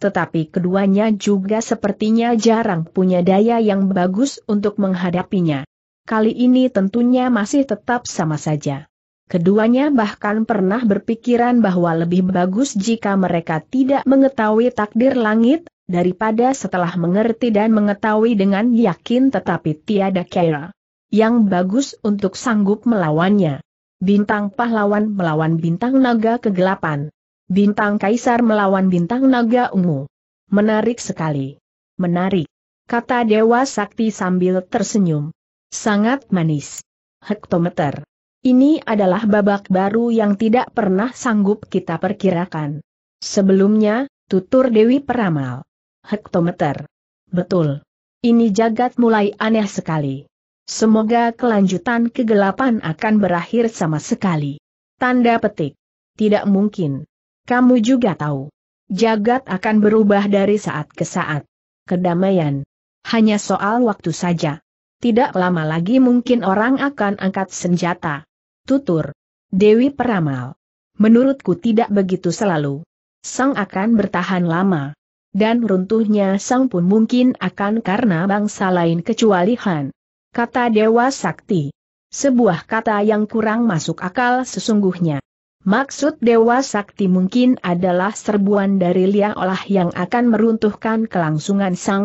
Tetapi keduanya juga sepertinya jarang punya daya yang bagus untuk menghadapinya. Kali ini tentunya masih tetap sama saja. Keduanya bahkan pernah berpikiran bahwa lebih bagus jika mereka tidak mengetahui takdir langit, daripada setelah mengerti dan mengetahui dengan yakin tetapi tiada kira yang bagus untuk sanggup melawannya. Bintang pahlawan melawan bintang naga kegelapan. Bintang kaisar melawan bintang naga ungu. Menarik sekali. Menarik. Kata Dewa Sakti sambil tersenyum. Sangat manis. Hektometer. Ini adalah babak baru yang tidak pernah sanggup kita perkirakan. Sebelumnya, tutur Dewi Peramal. Hektometer. Betul. Ini jagat mulai aneh sekali. Semoga kelanjutan kegelapan akan berakhir sama sekali. Tanda petik. Tidak mungkin. Kamu juga tahu. Jagat akan berubah dari saat ke saat. Kedamaian. Hanya soal waktu saja. Tidak lama lagi mungkin orang akan angkat senjata. Tutur. Dewi Peramal. Menurutku tidak begitu selalu. Sang akan bertahan lama. Dan runtuhnya sang pun mungkin akan karena bangsa lain kecuali Han kata Dewa Sakti. Sebuah kata yang kurang masuk akal sesungguhnya. Maksud Dewa Sakti mungkin adalah serbuan dari Lia Olah yang akan meruntuhkan kelangsungan Sang,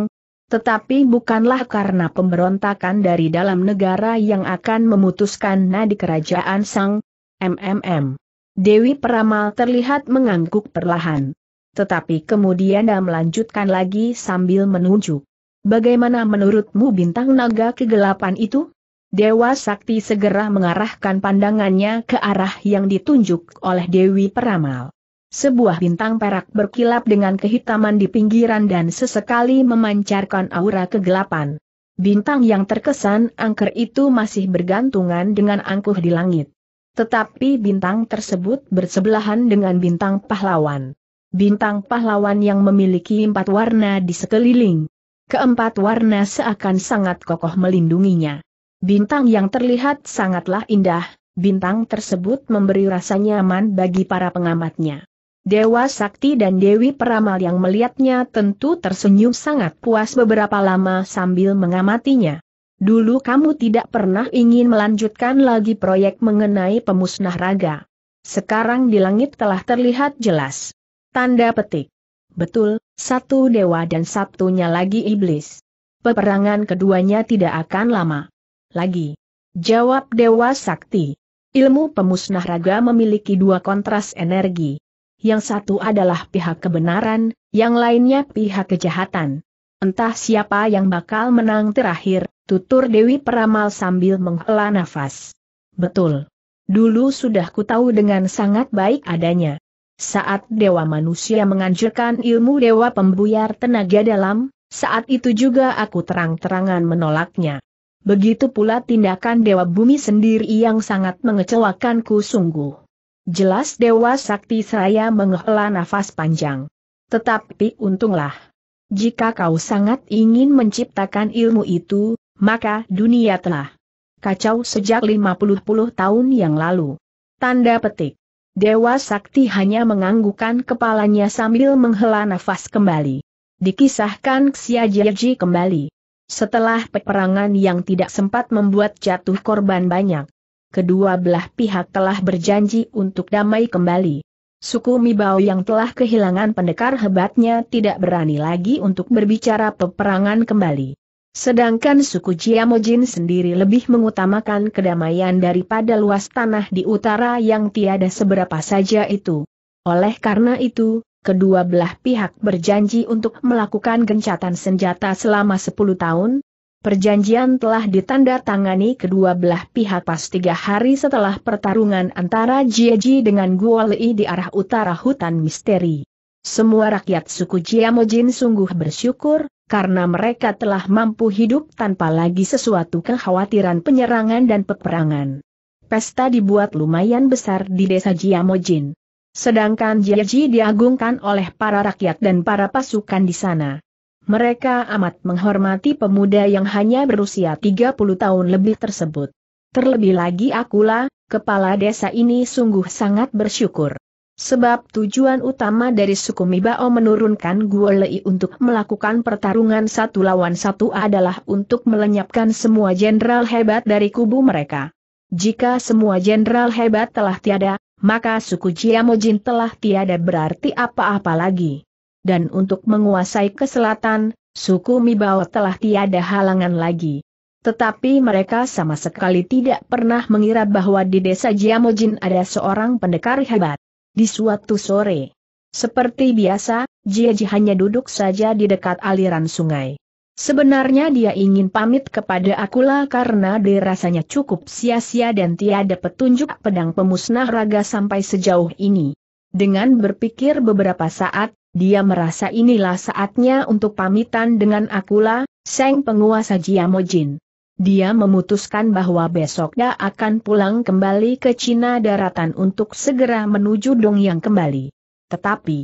tetapi bukanlah karena pemberontakan dari dalam negara yang akan memutuskan nadi kerajaan Sang, MMM. Dewi Peramal terlihat mengangguk perlahan. Tetapi kemudian dia melanjutkan lagi sambil menunjuk. Bagaimana menurutmu bintang naga kegelapan itu? Dewa Sakti segera mengarahkan pandangannya ke arah yang ditunjuk oleh Dewi Peramal. Sebuah bintang perak berkilap dengan kehitaman di pinggiran dan sesekali memancarkan aura kegelapan. Bintang yang terkesan angker itu masih bergantungan dengan angkuh di langit. Tetapi bintang tersebut bersebelahan dengan bintang pahlawan. Bintang pahlawan yang memiliki empat warna di sekeliling keempat warna seakan sangat kokoh melindunginya. Bintang yang terlihat sangatlah indah, bintang tersebut memberi rasa nyaman bagi para pengamatnya. Dewa Sakti dan Dewi Peramal yang melihatnya tentu tersenyum sangat puas beberapa lama sambil mengamatinya. Dulu kamu tidak pernah ingin melanjutkan lagi proyek mengenai pemusnah raga. Sekarang di langit telah terlihat jelas. Tanda petik. Betul, satu dewa dan satunya lagi iblis. Peperangan keduanya tidak akan lama. Lagi. Jawab Dewa Sakti. Ilmu pemusnah raga memiliki dua kontras energi. Yang satu adalah pihak kebenaran, yang lainnya pihak kejahatan. Entah siapa yang bakal menang terakhir, tutur Dewi Peramal sambil menghela nafas. Betul. Dulu sudah ku tahu dengan sangat baik adanya. Saat dewa manusia menganjurkan ilmu dewa pembuyar tenaga dalam, saat itu juga aku terang-terangan menolaknya. Begitu pula tindakan dewa bumi sendiri yang sangat mengecewakanku sungguh. Jelas dewa sakti saya menghela nafas panjang. Tetapi untunglah. Jika kau sangat ingin menciptakan ilmu itu, maka dunia telah kacau sejak 50 tahun yang lalu. Tanda petik. Dewa Sakti hanya menganggukan kepalanya sambil menghela nafas kembali. Dikisahkan Xia Jieji kembali. Setelah peperangan yang tidak sempat membuat jatuh korban banyak, kedua belah pihak telah berjanji untuk damai kembali. Suku Mibao yang telah kehilangan pendekar hebatnya tidak berani lagi untuk berbicara peperangan kembali. Sedangkan suku Jiamojin sendiri lebih mengutamakan kedamaian daripada luas tanah di utara yang tiada seberapa saja itu. Oleh karena itu, kedua belah pihak berjanji untuk melakukan gencatan senjata selama 10 tahun. Perjanjian telah ditandatangani kedua belah pihak pas tiga hari setelah pertarungan antara Jieji dengan Gualei di arah utara hutan misteri. Semua rakyat suku Jiamojin sungguh bersyukur, karena mereka telah mampu hidup tanpa lagi sesuatu kekhawatiran penyerangan dan peperangan. Pesta dibuat lumayan besar di desa Jiamojin. Sedangkan Jiaji diagungkan oleh para rakyat dan para pasukan di sana. Mereka amat menghormati pemuda yang hanya berusia 30 tahun lebih tersebut. Terlebih lagi akulah, kepala desa ini sungguh sangat bersyukur. Sebab tujuan utama dari suku Mibao menurunkan Guolei untuk melakukan pertarungan satu lawan satu adalah untuk melenyapkan semua jenderal hebat dari kubu mereka. Jika semua jenderal hebat telah tiada, maka suku Jiamojin telah tiada berarti apa-apa lagi. Dan untuk menguasai ke selatan, suku Mibao telah tiada halangan lagi. Tetapi mereka sama sekali tidak pernah mengira bahwa di desa Jiamojin ada seorang pendekar hebat. Di suatu sore, seperti biasa, Jieji hanya duduk saja di dekat aliran sungai. Sebenarnya dia ingin pamit kepada akulah karena dirasanya cukup sia-sia dan tiada petunjuk pedang pemusnah raga sampai sejauh ini. Dengan berpikir beberapa saat, dia merasa inilah saatnya untuk pamitan dengan akulah, Seng penguasa Jiamojin. Dia memutuskan bahwa besoknya akan pulang kembali ke Cina daratan untuk segera menuju Dong yang kembali. Tetapi,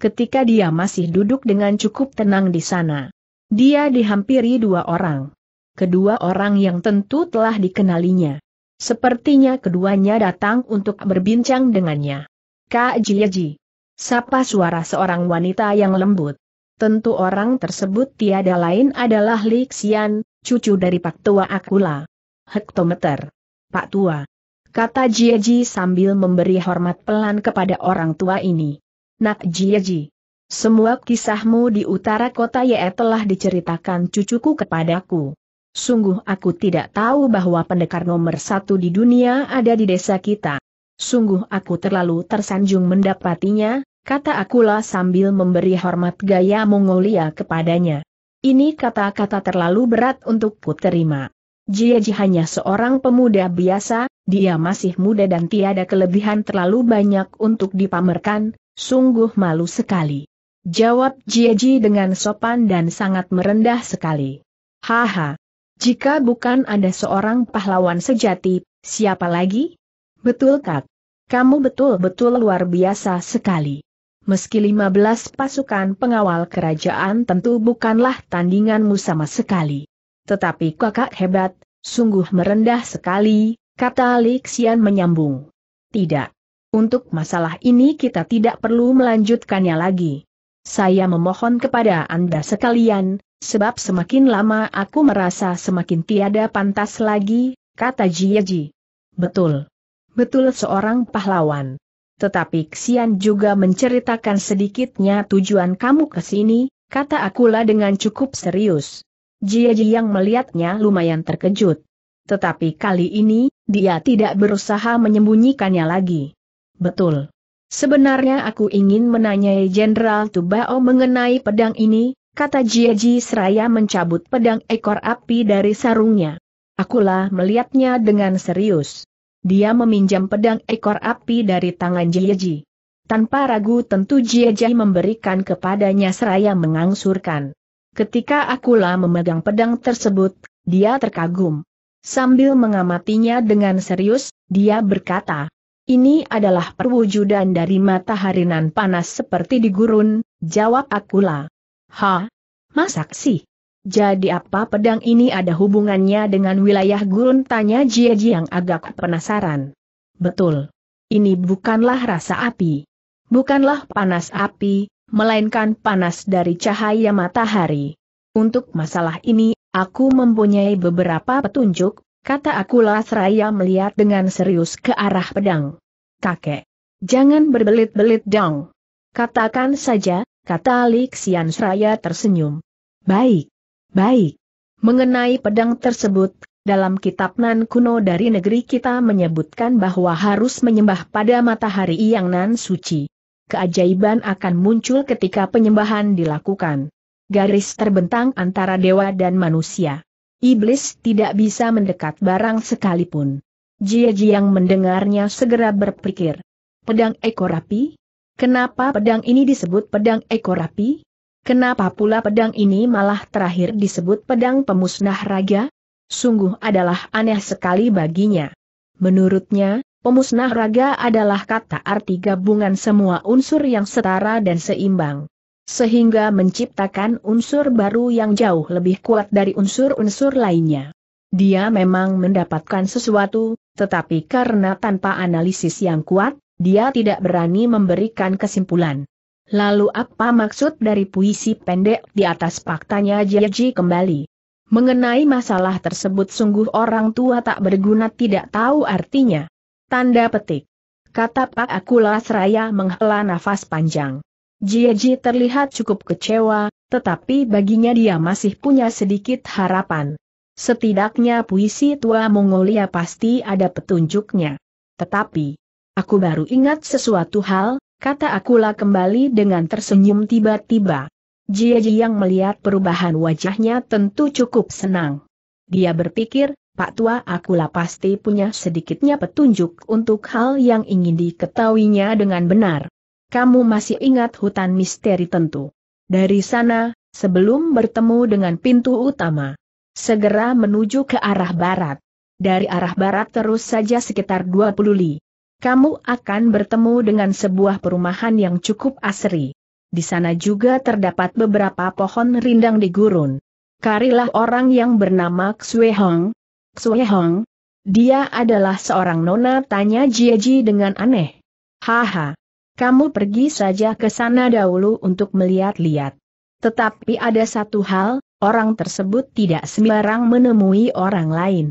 ketika dia masih duduk dengan cukup tenang di sana, dia dihampiri dua orang. Kedua orang yang tentu telah dikenalinya. Sepertinya keduanya datang untuk berbincang dengannya. Kak Jiaji, Sapa suara seorang wanita yang lembut. Tentu orang tersebut tiada lain adalah Li Xian, cucu dari Pak Tua Akula. Hektometer. Pak Tua. Kata Jieji sambil memberi hormat pelan kepada orang tua ini. Nak Jieji. Semua kisahmu di utara kota Ye telah diceritakan cucuku kepadaku. Sungguh aku tidak tahu bahwa pendekar nomor satu di dunia ada di desa kita. Sungguh aku terlalu tersanjung mendapatinya, kata Akula sambil memberi hormat gaya Mongolia kepadanya. Ini kata-kata terlalu berat untuk ku terima. Jieji hanya seorang pemuda biasa, dia masih muda dan tiada kelebihan terlalu banyak untuk dipamerkan, sungguh malu sekali. Jawab Jieji dengan sopan dan sangat merendah sekali. Haha. Jika bukan ada seorang pahlawan sejati, siapa lagi? Betul kak. Kamu betul-betul luar biasa sekali meski 15 pasukan pengawal kerajaan tentu bukanlah tandinganmu sama sekali. Tetapi kakak hebat, sungguh merendah sekali, kata Lixian menyambung. Tidak. Untuk masalah ini kita tidak perlu melanjutkannya lagi. Saya memohon kepada Anda sekalian, sebab semakin lama aku merasa semakin tiada pantas lagi, kata Jieji. Betul. Betul seorang pahlawan. Tetapi Xian juga menceritakan sedikitnya tujuan kamu ke sini, kata Akula dengan cukup serius. Jia Ji yang melihatnya lumayan terkejut. Tetapi kali ini, dia tidak berusaha menyembunyikannya lagi. Betul. Sebenarnya aku ingin menanyai Jenderal Tubao mengenai pedang ini, kata Jia Ji seraya mencabut pedang ekor api dari sarungnya. Akula melihatnya dengan serius dia meminjam pedang ekor api dari tangan Jieji. Tanpa ragu tentu Jieji memberikan kepadanya seraya mengangsurkan. Ketika Akula memegang pedang tersebut, dia terkagum. Sambil mengamatinya dengan serius, dia berkata, ini adalah perwujudan dari matahari nan panas seperti di gurun, jawab Akula. Ha? Masak sih? Jadi apa pedang ini ada hubungannya dengan wilayah gurun? Tanya Jie yang agak penasaran. Betul. Ini bukanlah rasa api. Bukanlah panas api, melainkan panas dari cahaya matahari. Untuk masalah ini, aku mempunyai beberapa petunjuk, kata akulah seraya melihat dengan serius ke arah pedang. Kakek. Jangan berbelit-belit dong. Katakan saja, kata Li Xian Seraya tersenyum. Baik. Baik. Mengenai pedang tersebut, dalam kitab Nan kuno dari negeri kita menyebutkan bahwa harus menyembah pada matahari yang nan suci. Keajaiban akan muncul ketika penyembahan dilakukan. Garis terbentang antara dewa dan manusia. Iblis tidak bisa mendekat barang sekalipun. Jia yang mendengarnya segera berpikir. Pedang ekor api? Kenapa pedang ini disebut pedang ekor api? Kenapa pula pedang ini malah terakhir disebut pedang pemusnah raga? Sungguh adalah aneh sekali baginya. Menurutnya, pemusnah raga adalah kata arti gabungan semua unsur yang setara dan seimbang. Sehingga menciptakan unsur baru yang jauh lebih kuat dari unsur-unsur lainnya. Dia memang mendapatkan sesuatu, tetapi karena tanpa analisis yang kuat, dia tidak berani memberikan kesimpulan. Lalu apa maksud dari puisi pendek di atas faktanya Jiaji kembali? Mengenai masalah tersebut sungguh orang tua tak berguna tidak tahu artinya. Tanda petik. Kata Pak Akula Seraya menghela nafas panjang. Jiaji terlihat cukup kecewa, tetapi baginya dia masih punya sedikit harapan. Setidaknya puisi tua Mongolia pasti ada petunjuknya. Tetapi, aku baru ingat sesuatu hal, kata akula kembali dengan tersenyum tiba-tiba. Jia yang melihat perubahan wajahnya tentu cukup senang. Dia berpikir, Pak Tua akula pasti punya sedikitnya petunjuk untuk hal yang ingin diketahuinya dengan benar. Kamu masih ingat hutan misteri tentu. Dari sana, sebelum bertemu dengan pintu utama, segera menuju ke arah barat. Dari arah barat terus saja sekitar 20 li kamu akan bertemu dengan sebuah perumahan yang cukup asri. Di sana juga terdapat beberapa pohon rindang di gurun. Karilah orang yang bernama Xue Hong. Xue Hong, dia adalah seorang nona tanya Jieji dengan aneh. Haha, kamu pergi saja ke sana dahulu untuk melihat-lihat. Tetapi ada satu hal, orang tersebut tidak sembarang menemui orang lain.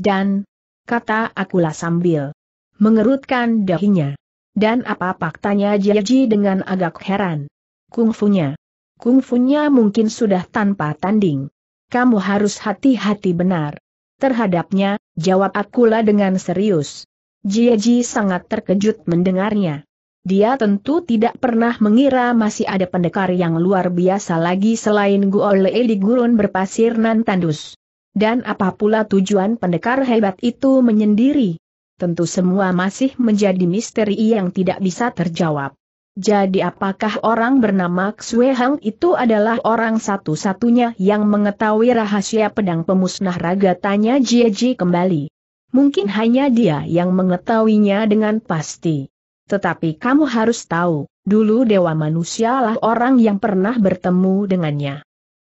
Dan, kata akulah sambil mengerutkan dahinya. Dan apa faktanya Jiaji dengan agak heran. Kungfunya. Kungfunya mungkin sudah tanpa tanding. Kamu harus hati-hati benar. Terhadapnya, jawab Akula dengan serius. Jiaji sangat terkejut mendengarnya. Dia tentu tidak pernah mengira masih ada pendekar yang luar biasa lagi selain Guole di gurun berpasir nan tandus. Dan apa pula tujuan pendekar hebat itu menyendiri? tentu semua masih menjadi misteri yang tidak bisa terjawab. Jadi apakah orang bernama Xue Hang itu adalah orang satu-satunya yang mengetahui rahasia pedang pemusnah raga tanya Jie Ji kembali. Mungkin hanya dia yang mengetahuinya dengan pasti. Tetapi kamu harus tahu, dulu dewa Manusia manusialah orang yang pernah bertemu dengannya.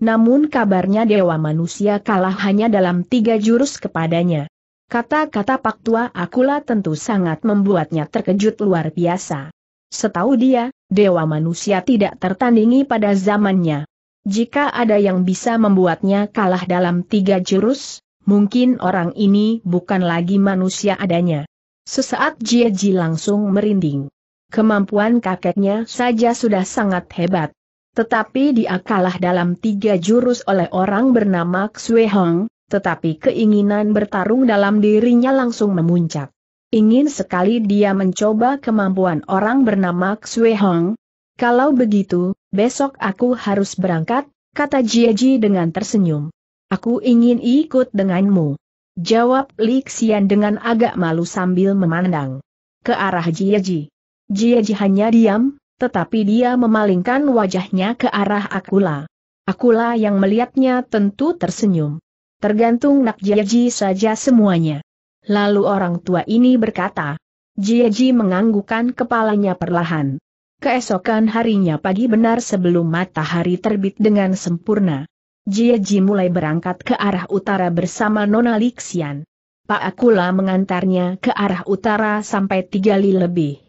Namun kabarnya dewa manusia kalah hanya dalam tiga jurus kepadanya. Kata-kata Pak Tua akula tentu sangat membuatnya terkejut luar biasa. Setahu dia, dewa manusia tidak tertandingi pada zamannya. Jika ada yang bisa membuatnya kalah dalam tiga jurus, mungkin orang ini bukan lagi manusia adanya. Sesaat Jieji langsung merinding. Kemampuan kakeknya saja sudah sangat hebat. Tetapi dia kalah dalam tiga jurus oleh orang bernama Xue Hong, tetapi keinginan bertarung dalam dirinya langsung memuncak. Ingin sekali dia mencoba kemampuan orang bernama Xue Hong. Kalau begitu, besok aku harus berangkat, kata Ji dengan tersenyum. Aku ingin ikut denganmu. Jawab Li Xian dengan agak malu sambil memandang ke arah Ji. Jia Ji hanya diam, tetapi dia memalingkan wajahnya ke arah Akula. Akula yang melihatnya tentu tersenyum. Tergantung Nak Jiaji saja semuanya. Lalu orang tua ini berkata, Jiaji menganggukkan kepalanya perlahan. Keesokan harinya pagi benar sebelum matahari terbit dengan sempurna. Jiaji mulai berangkat ke arah utara bersama Nona Lixian. Pak Akula mengantarnya ke arah utara sampai tiga li lebih.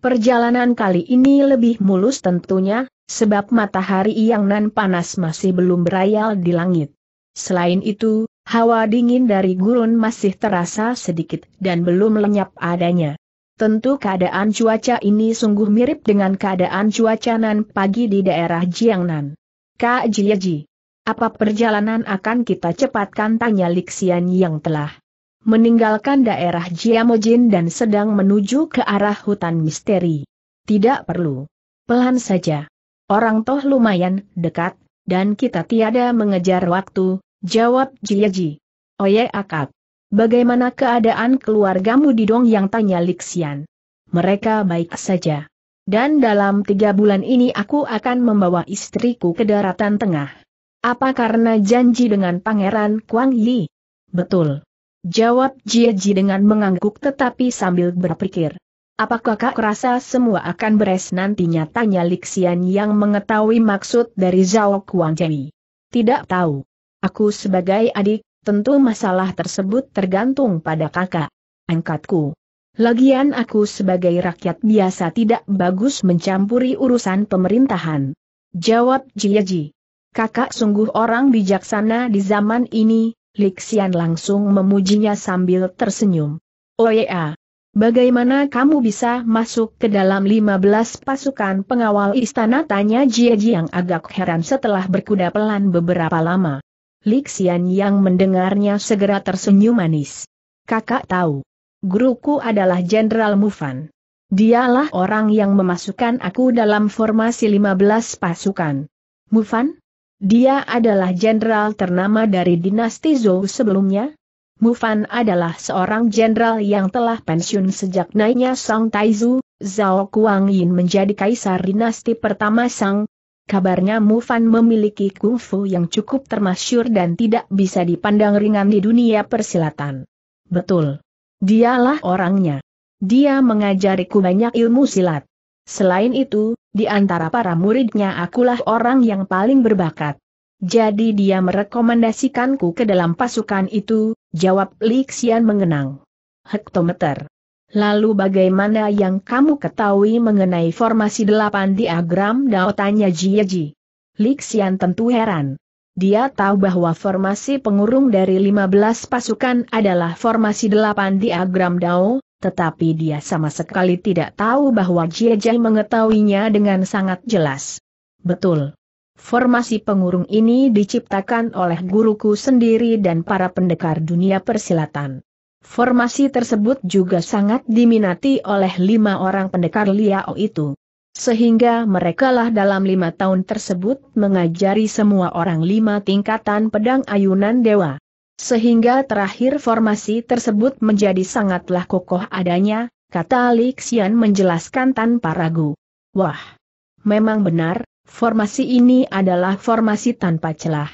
Perjalanan kali ini lebih mulus tentunya, sebab matahari yang nan panas masih belum berayal di langit. Selain itu, hawa dingin dari gurun masih terasa sedikit dan belum lenyap adanya. Tentu keadaan cuaca ini sungguh mirip dengan keadaan cuaca nan pagi di daerah Jiangnan. Kak Jiaji, apa perjalanan akan kita cepatkan tanya Lixian yang telah meninggalkan daerah Jiamojin dan sedang menuju ke arah hutan misteri. Tidak perlu. Pelan saja. Orang toh lumayan dekat, dan kita tiada mengejar waktu, Jawab Jiaji. Oye akak. Bagaimana keadaan keluargamu di Dong yang tanya Lixian? Mereka baik saja. Dan dalam tiga bulan ini aku akan membawa istriku ke daratan tengah. Apa karena janji dengan Pangeran Kuang Yi? Betul. Jawab Jiaji dengan mengangguk tetapi sambil berpikir. Apakah kakak rasa semua akan beres nantinya tanya Lixian yang mengetahui maksud dari Zhao Kuang Jai? Tidak tahu. Aku sebagai adik, tentu masalah tersebut tergantung pada kakak. Angkatku. Lagian aku sebagai rakyat biasa tidak bagus mencampuri urusan pemerintahan. Jawab Jiaji. Kakak sungguh orang bijaksana di zaman ini, Lixian langsung memujinya sambil tersenyum. Oh ya, bagaimana kamu bisa masuk ke dalam 15 pasukan pengawal istana? Tanya Jiaji yang agak heran setelah berkuda pelan beberapa lama. Lixian yang mendengarnya segera tersenyum manis. Kakak tahu. Guruku adalah Jenderal Mufan. Dialah orang yang memasukkan aku dalam formasi 15 pasukan. Mufan? Dia adalah jenderal ternama dari dinasti Zhou sebelumnya? Mufan adalah seorang jenderal yang telah pensiun sejak naiknya Sang Taizu, Zhao Kuang menjadi kaisar dinasti pertama Sang, Kabarnya Mu Fan memiliki kungfu yang cukup termasyur dan tidak bisa dipandang ringan di dunia persilatan. Betul. Dialah orangnya. Dia mengajariku banyak ilmu silat. Selain itu, di antara para muridnya akulah orang yang paling berbakat. Jadi dia merekomendasikanku ke dalam pasukan itu, jawab Li Xian mengenang. Hektometer. Lalu bagaimana yang kamu ketahui mengenai formasi delapan diagram Dao tanya Jieji? Xian tentu heran. Dia tahu bahwa formasi pengurung dari 15 pasukan adalah formasi delapan diagram Dao, tetapi dia sama sekali tidak tahu bahwa Jieji mengetahuinya dengan sangat jelas. Betul. Formasi pengurung ini diciptakan oleh guruku sendiri dan para pendekar dunia persilatan. Formasi tersebut juga sangat diminati oleh lima orang pendekar Liao itu. Sehingga merekalah dalam lima tahun tersebut mengajari semua orang lima tingkatan pedang ayunan dewa. Sehingga terakhir formasi tersebut menjadi sangatlah kokoh adanya, kata Li Xian menjelaskan tanpa ragu. Wah! Memang benar, formasi ini adalah formasi tanpa celah.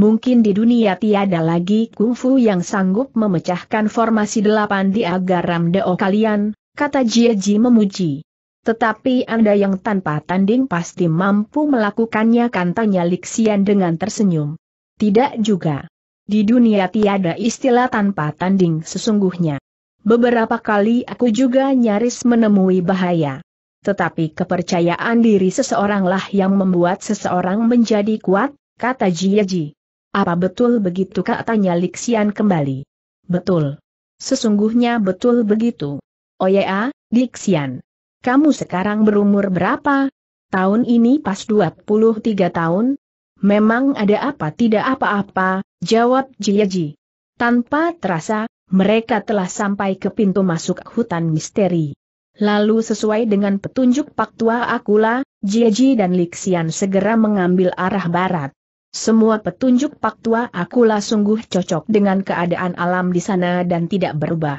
Mungkin di dunia tiada lagi kungfu yang sanggup memecahkan formasi delapan di agaram deo kalian, kata Jieji memuji. Tetapi Anda yang tanpa tanding pasti mampu melakukannya kantanya Lixian dengan tersenyum. Tidak juga. Di dunia tiada istilah tanpa tanding sesungguhnya. Beberapa kali aku juga nyaris menemui bahaya. Tetapi kepercayaan diri seseoranglah yang membuat seseorang menjadi kuat, kata Jieji. Apa betul begitu kak tanya Lixian kembali? Betul. Sesungguhnya betul begitu. Oh ya, ah, Lixian. Kamu sekarang berumur berapa? Tahun ini pas 23 tahun. Memang ada apa tidak apa-apa, jawab Jiyaji. Tanpa terasa, mereka telah sampai ke pintu masuk hutan misteri. Lalu sesuai dengan petunjuk Pak Tua Akula, Jiyaji dan Lixian segera mengambil arah barat. Semua petunjuk Pak Tua akulah sungguh cocok dengan keadaan alam di sana dan tidak berubah.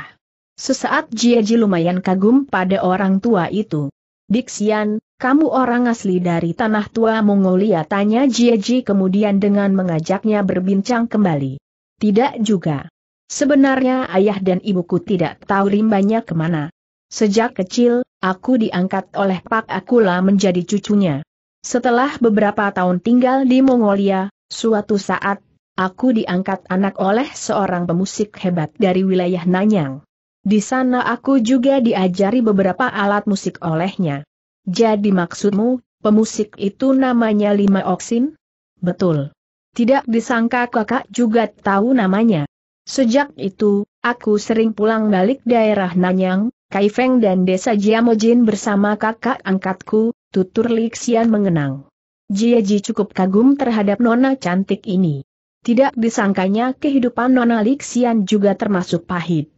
Sesaat Jiaji lumayan kagum pada orang tua itu. Diksian, kamu orang asli dari tanah tua Mongolia tanya Jiaji kemudian dengan mengajaknya berbincang kembali. Tidak juga. Sebenarnya ayah dan ibuku tidak tahu rimbanya kemana. Sejak kecil, aku diangkat oleh Pak Akula menjadi cucunya. Setelah beberapa tahun tinggal di Mongolia, suatu saat, aku diangkat anak oleh seorang pemusik hebat dari wilayah Nanyang. Di sana aku juga diajari beberapa alat musik olehnya. Jadi maksudmu, pemusik itu namanya Lima Oksin? Betul. Tidak disangka kakak juga tahu namanya. Sejak itu, aku sering pulang balik daerah Nanyang, Kaifeng dan desa Jiamojin bersama kakak angkatku, tutur Lixian mengenang. Jia Ji cukup kagum terhadap nona cantik ini. Tidak disangkanya kehidupan nona Lixian juga termasuk pahit.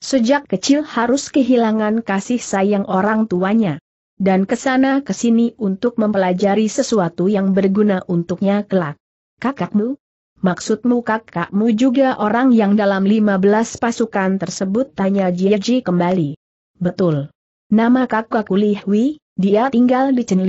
Sejak kecil harus kehilangan kasih sayang orang tuanya. Dan kesana kesini untuk mempelajari sesuatu yang berguna untuknya kelak. Kakakmu, Maksudmu kakakmu juga orang yang dalam 15 pasukan tersebut tanya Jieji kembali. Betul. Nama kakakku Li Hui, dia tinggal di Chen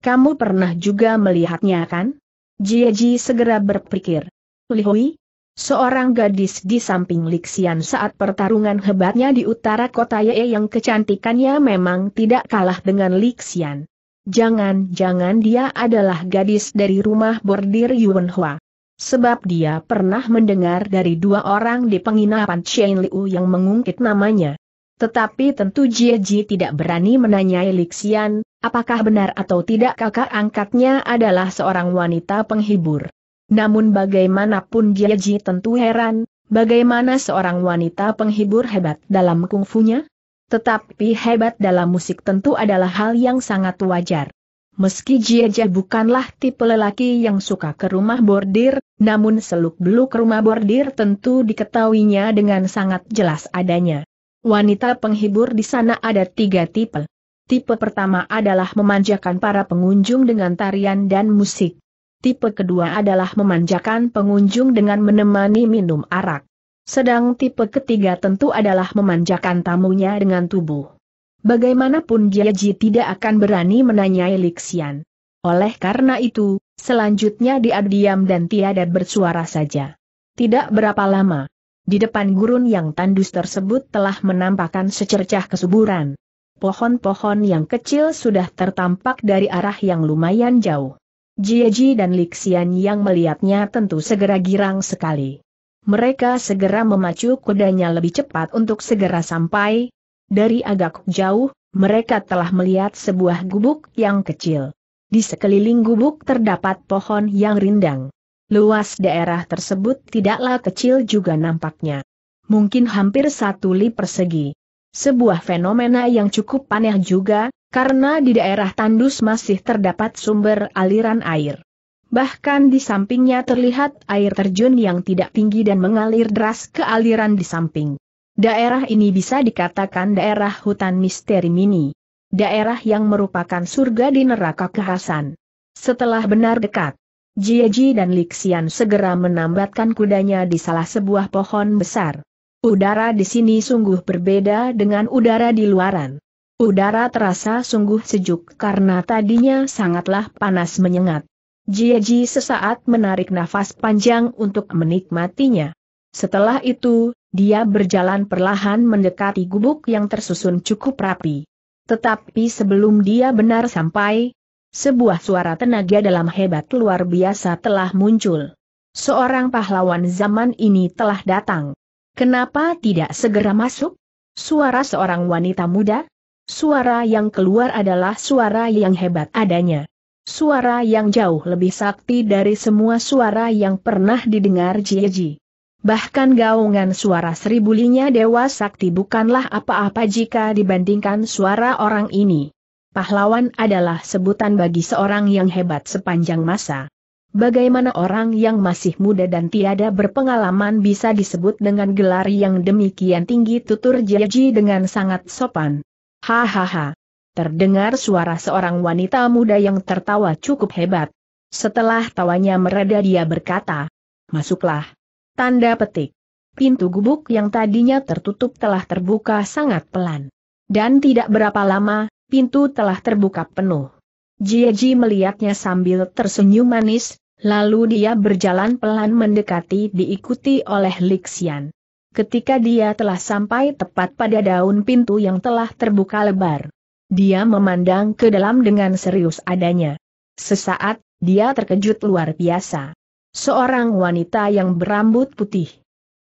Kamu pernah juga melihatnya kan? Jie Ji segera berpikir. Li Hui, seorang gadis di samping Lixian saat pertarungan hebatnya di utara kota Ye yang kecantikannya memang tidak kalah dengan Lixian. Jangan-jangan dia adalah gadis dari rumah bordir Yuan Hua. Sebab dia pernah mendengar dari dua orang di penginapan Chen Liu yang mengungkit namanya. Tetapi tentu Jie Ji tidak berani menanyai Lixian, apakah benar atau tidak kakak angkatnya adalah seorang wanita penghibur. Namun bagaimanapun Jie Ji tentu heran, bagaimana seorang wanita penghibur hebat dalam kungfunya? Tetapi hebat dalam musik tentu adalah hal yang sangat wajar. Meski Ji bukanlah tipe lelaki yang suka ke rumah bordir, namun seluk-beluk rumah bordir tentu diketahuinya dengan sangat jelas adanya. Wanita penghibur di sana ada tiga tipe. Tipe pertama adalah memanjakan para pengunjung dengan tarian dan musik. Tipe kedua adalah memanjakan pengunjung dengan menemani minum arak. Sedang tipe ketiga tentu adalah memanjakan tamunya dengan tubuh. Bagaimanapun Jiaji tidak akan berani menanyai Lixian. Oleh karena itu, selanjutnya dia diam dan tiada bersuara saja. Tidak berapa lama, di depan gurun yang tandus tersebut telah menampakkan secercah kesuburan. Pohon-pohon yang kecil sudah tertampak dari arah yang lumayan jauh. Jieji dan Lixian yang melihatnya tentu segera girang sekali. Mereka segera memacu kudanya lebih cepat untuk segera sampai. Dari agak jauh, mereka telah melihat sebuah gubuk yang kecil. Di sekeliling gubuk terdapat pohon yang rindang. Luas daerah tersebut tidaklah kecil juga nampaknya. Mungkin hampir satu li persegi. Sebuah fenomena yang cukup aneh juga, karena di daerah tandus masih terdapat sumber aliran air. Bahkan di sampingnya terlihat air terjun yang tidak tinggi dan mengalir deras ke aliran di samping. Daerah ini bisa dikatakan daerah hutan misteri mini. Daerah yang merupakan surga di neraka kehasan. Setelah benar dekat, Jieji dan Lixian segera menambatkan kudanya di salah sebuah pohon besar. Udara di sini sungguh berbeda dengan udara di luaran. Udara terasa sungguh sejuk karena tadinya sangatlah panas menyengat. Jieji sesaat menarik nafas panjang untuk menikmatinya. Setelah itu, dia berjalan perlahan mendekati gubuk yang tersusun cukup rapi. Tetapi sebelum dia benar sampai, sebuah suara tenaga dalam hebat luar biasa telah muncul. Seorang pahlawan zaman ini telah datang. Kenapa tidak segera masuk? Suara seorang wanita muda? Suara yang keluar adalah suara yang hebat adanya. Suara yang jauh lebih sakti dari semua suara yang pernah didengar Jiji. Bahkan gaungan suara seribulinya Dewa Sakti bukanlah apa-apa jika dibandingkan suara orang ini pahlawan adalah sebutan bagi seorang yang hebat sepanjang masa. Bagaimana orang yang masih muda dan tiada berpengalaman bisa disebut dengan gelar yang demikian tinggi tutur Jeji dengan sangat sopan. Hahaha. Terdengar suara seorang wanita muda yang tertawa cukup hebat. Setelah tawanya mereda dia berkata, Masuklah. Tanda petik. Pintu gubuk yang tadinya tertutup telah terbuka sangat pelan. Dan tidak berapa lama, pintu telah terbuka penuh. Jieji melihatnya sambil tersenyum manis, lalu dia berjalan pelan mendekati diikuti oleh Lixian. Ketika dia telah sampai tepat pada daun pintu yang telah terbuka lebar, dia memandang ke dalam dengan serius adanya. Sesaat, dia terkejut luar biasa. Seorang wanita yang berambut putih.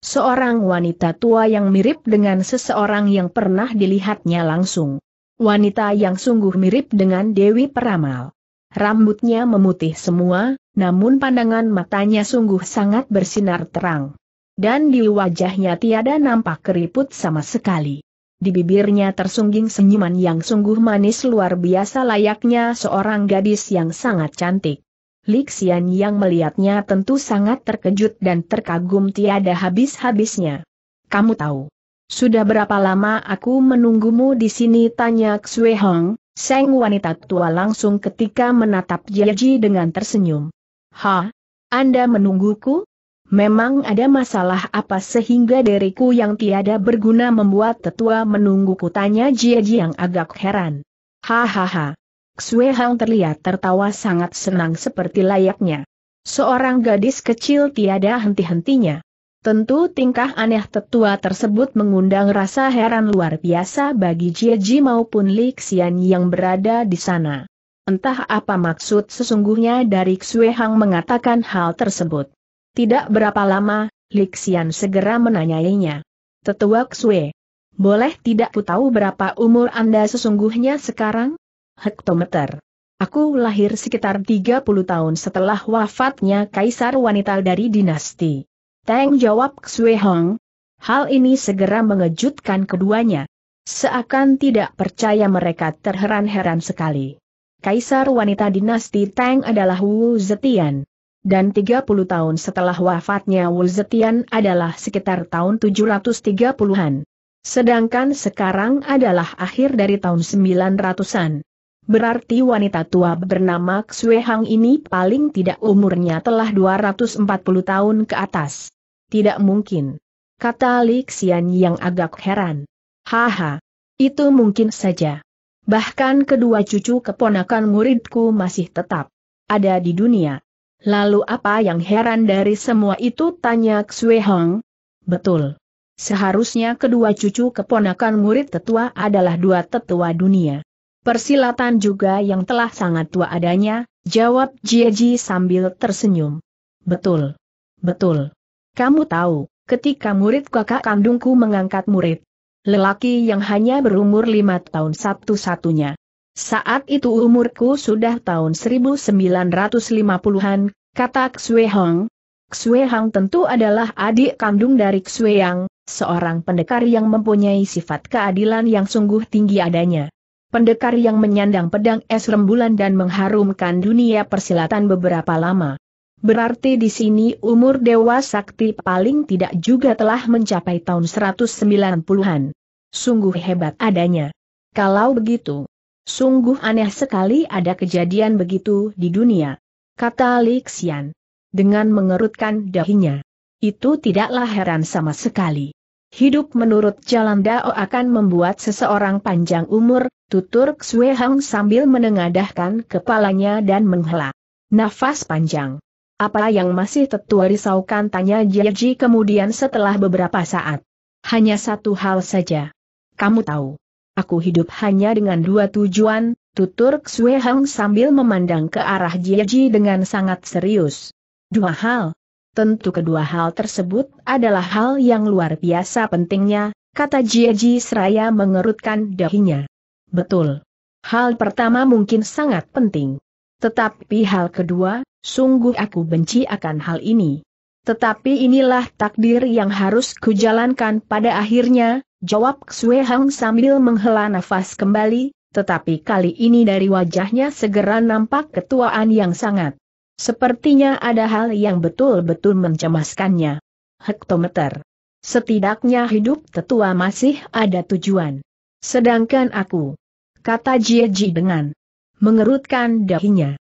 Seorang wanita tua yang mirip dengan seseorang yang pernah dilihatnya langsung wanita yang sungguh mirip dengan Dewi Peramal. Rambutnya memutih semua, namun pandangan matanya sungguh sangat bersinar terang. Dan di wajahnya tiada nampak keriput sama sekali. Di bibirnya tersungging senyuman yang sungguh manis luar biasa layaknya seorang gadis yang sangat cantik. Lixian yang melihatnya tentu sangat terkejut dan terkagum tiada habis-habisnya. Kamu tahu, sudah berapa lama aku menunggumu di sini tanya Xue Hong, Seng wanita tua langsung ketika menatap Yeji dengan tersenyum. Ha? Anda menungguku? Memang ada masalah apa sehingga diriku yang tiada berguna membuat tetua menungguku tanya Jieji yang agak heran. Hahaha. Xue Hang terlihat tertawa sangat senang seperti layaknya. Seorang gadis kecil tiada henti-hentinya. Tentu tingkah aneh tetua tersebut mengundang rasa heran luar biasa bagi Jie Ji maupun Li Xian yang berada di sana. Entah apa maksud sesungguhnya dari Xue Hang mengatakan hal tersebut. Tidak berapa lama, Li Xian segera menanyainya. Tetua Xue, boleh tidak ku tahu berapa umur Anda sesungguhnya sekarang? Hektometer. Aku lahir sekitar 30 tahun setelah wafatnya Kaisar Wanita dari dinasti Tang jawab Xue Hong. Hal ini segera mengejutkan keduanya. Seakan tidak percaya mereka terheran-heran sekali. Kaisar wanita dinasti Tang adalah Wu Zetian. Dan 30 tahun setelah wafatnya Wu Zetian adalah sekitar tahun 730-an. Sedangkan sekarang adalah akhir dari tahun 900-an. Berarti wanita tua bernama Xue Hang ini paling tidak umurnya telah 240 tahun ke atas. Tidak mungkin. Kata Li Xian yang agak heran. Haha. Itu mungkin saja. Bahkan kedua cucu keponakan muridku masih tetap ada di dunia. Lalu apa yang heran dari semua itu tanya Xue Hong? Betul. Seharusnya kedua cucu keponakan murid tetua adalah dua tetua dunia. Persilatan juga yang telah sangat tua adanya, jawab Jieji sambil tersenyum. Betul. Betul. Kamu tahu, ketika murid kakak kandungku mengangkat murid. Lelaki yang hanya berumur lima tahun satu-satunya. Saat itu umurku sudah tahun 1950-an, kata Xue Hong. Xue Hong tentu adalah adik kandung dari Xue Yang, seorang pendekar yang mempunyai sifat keadilan yang sungguh tinggi adanya. Pendekar yang menyandang pedang es rembulan dan mengharumkan dunia persilatan beberapa lama. Berarti di sini umur Dewa Sakti paling tidak juga telah mencapai tahun 190-an. Sungguh hebat adanya. Kalau begitu, sungguh aneh sekali ada kejadian begitu di dunia. Kata Li Xian, Dengan mengerutkan dahinya. Itu tidaklah heran sama sekali. Hidup menurut jalan Dao akan membuat seseorang panjang umur, tutur Xue Hang sambil menengadahkan kepalanya dan menghela. Nafas panjang. Apa yang masih tetua risaukan tanya Jiaji kemudian setelah beberapa saat. Hanya satu hal saja. Kamu tahu. Aku hidup hanya dengan dua tujuan, tutur Xue Hang sambil memandang ke arah Jiaji dengan sangat serius. Dua hal. Tentu kedua hal tersebut adalah hal yang luar biasa pentingnya, kata Jiaji seraya mengerutkan dahinya. Betul. Hal pertama mungkin sangat penting. Tetapi hal kedua, Sungguh aku benci akan hal ini. Tetapi inilah takdir yang harus kujalankan pada akhirnya, jawab Xue Hang sambil menghela nafas kembali, tetapi kali ini dari wajahnya segera nampak ketuaan yang sangat. Sepertinya ada hal yang betul-betul mencemaskannya. Hektometer. Setidaknya hidup tetua masih ada tujuan. Sedangkan aku, kata Jieji dengan mengerutkan dahinya.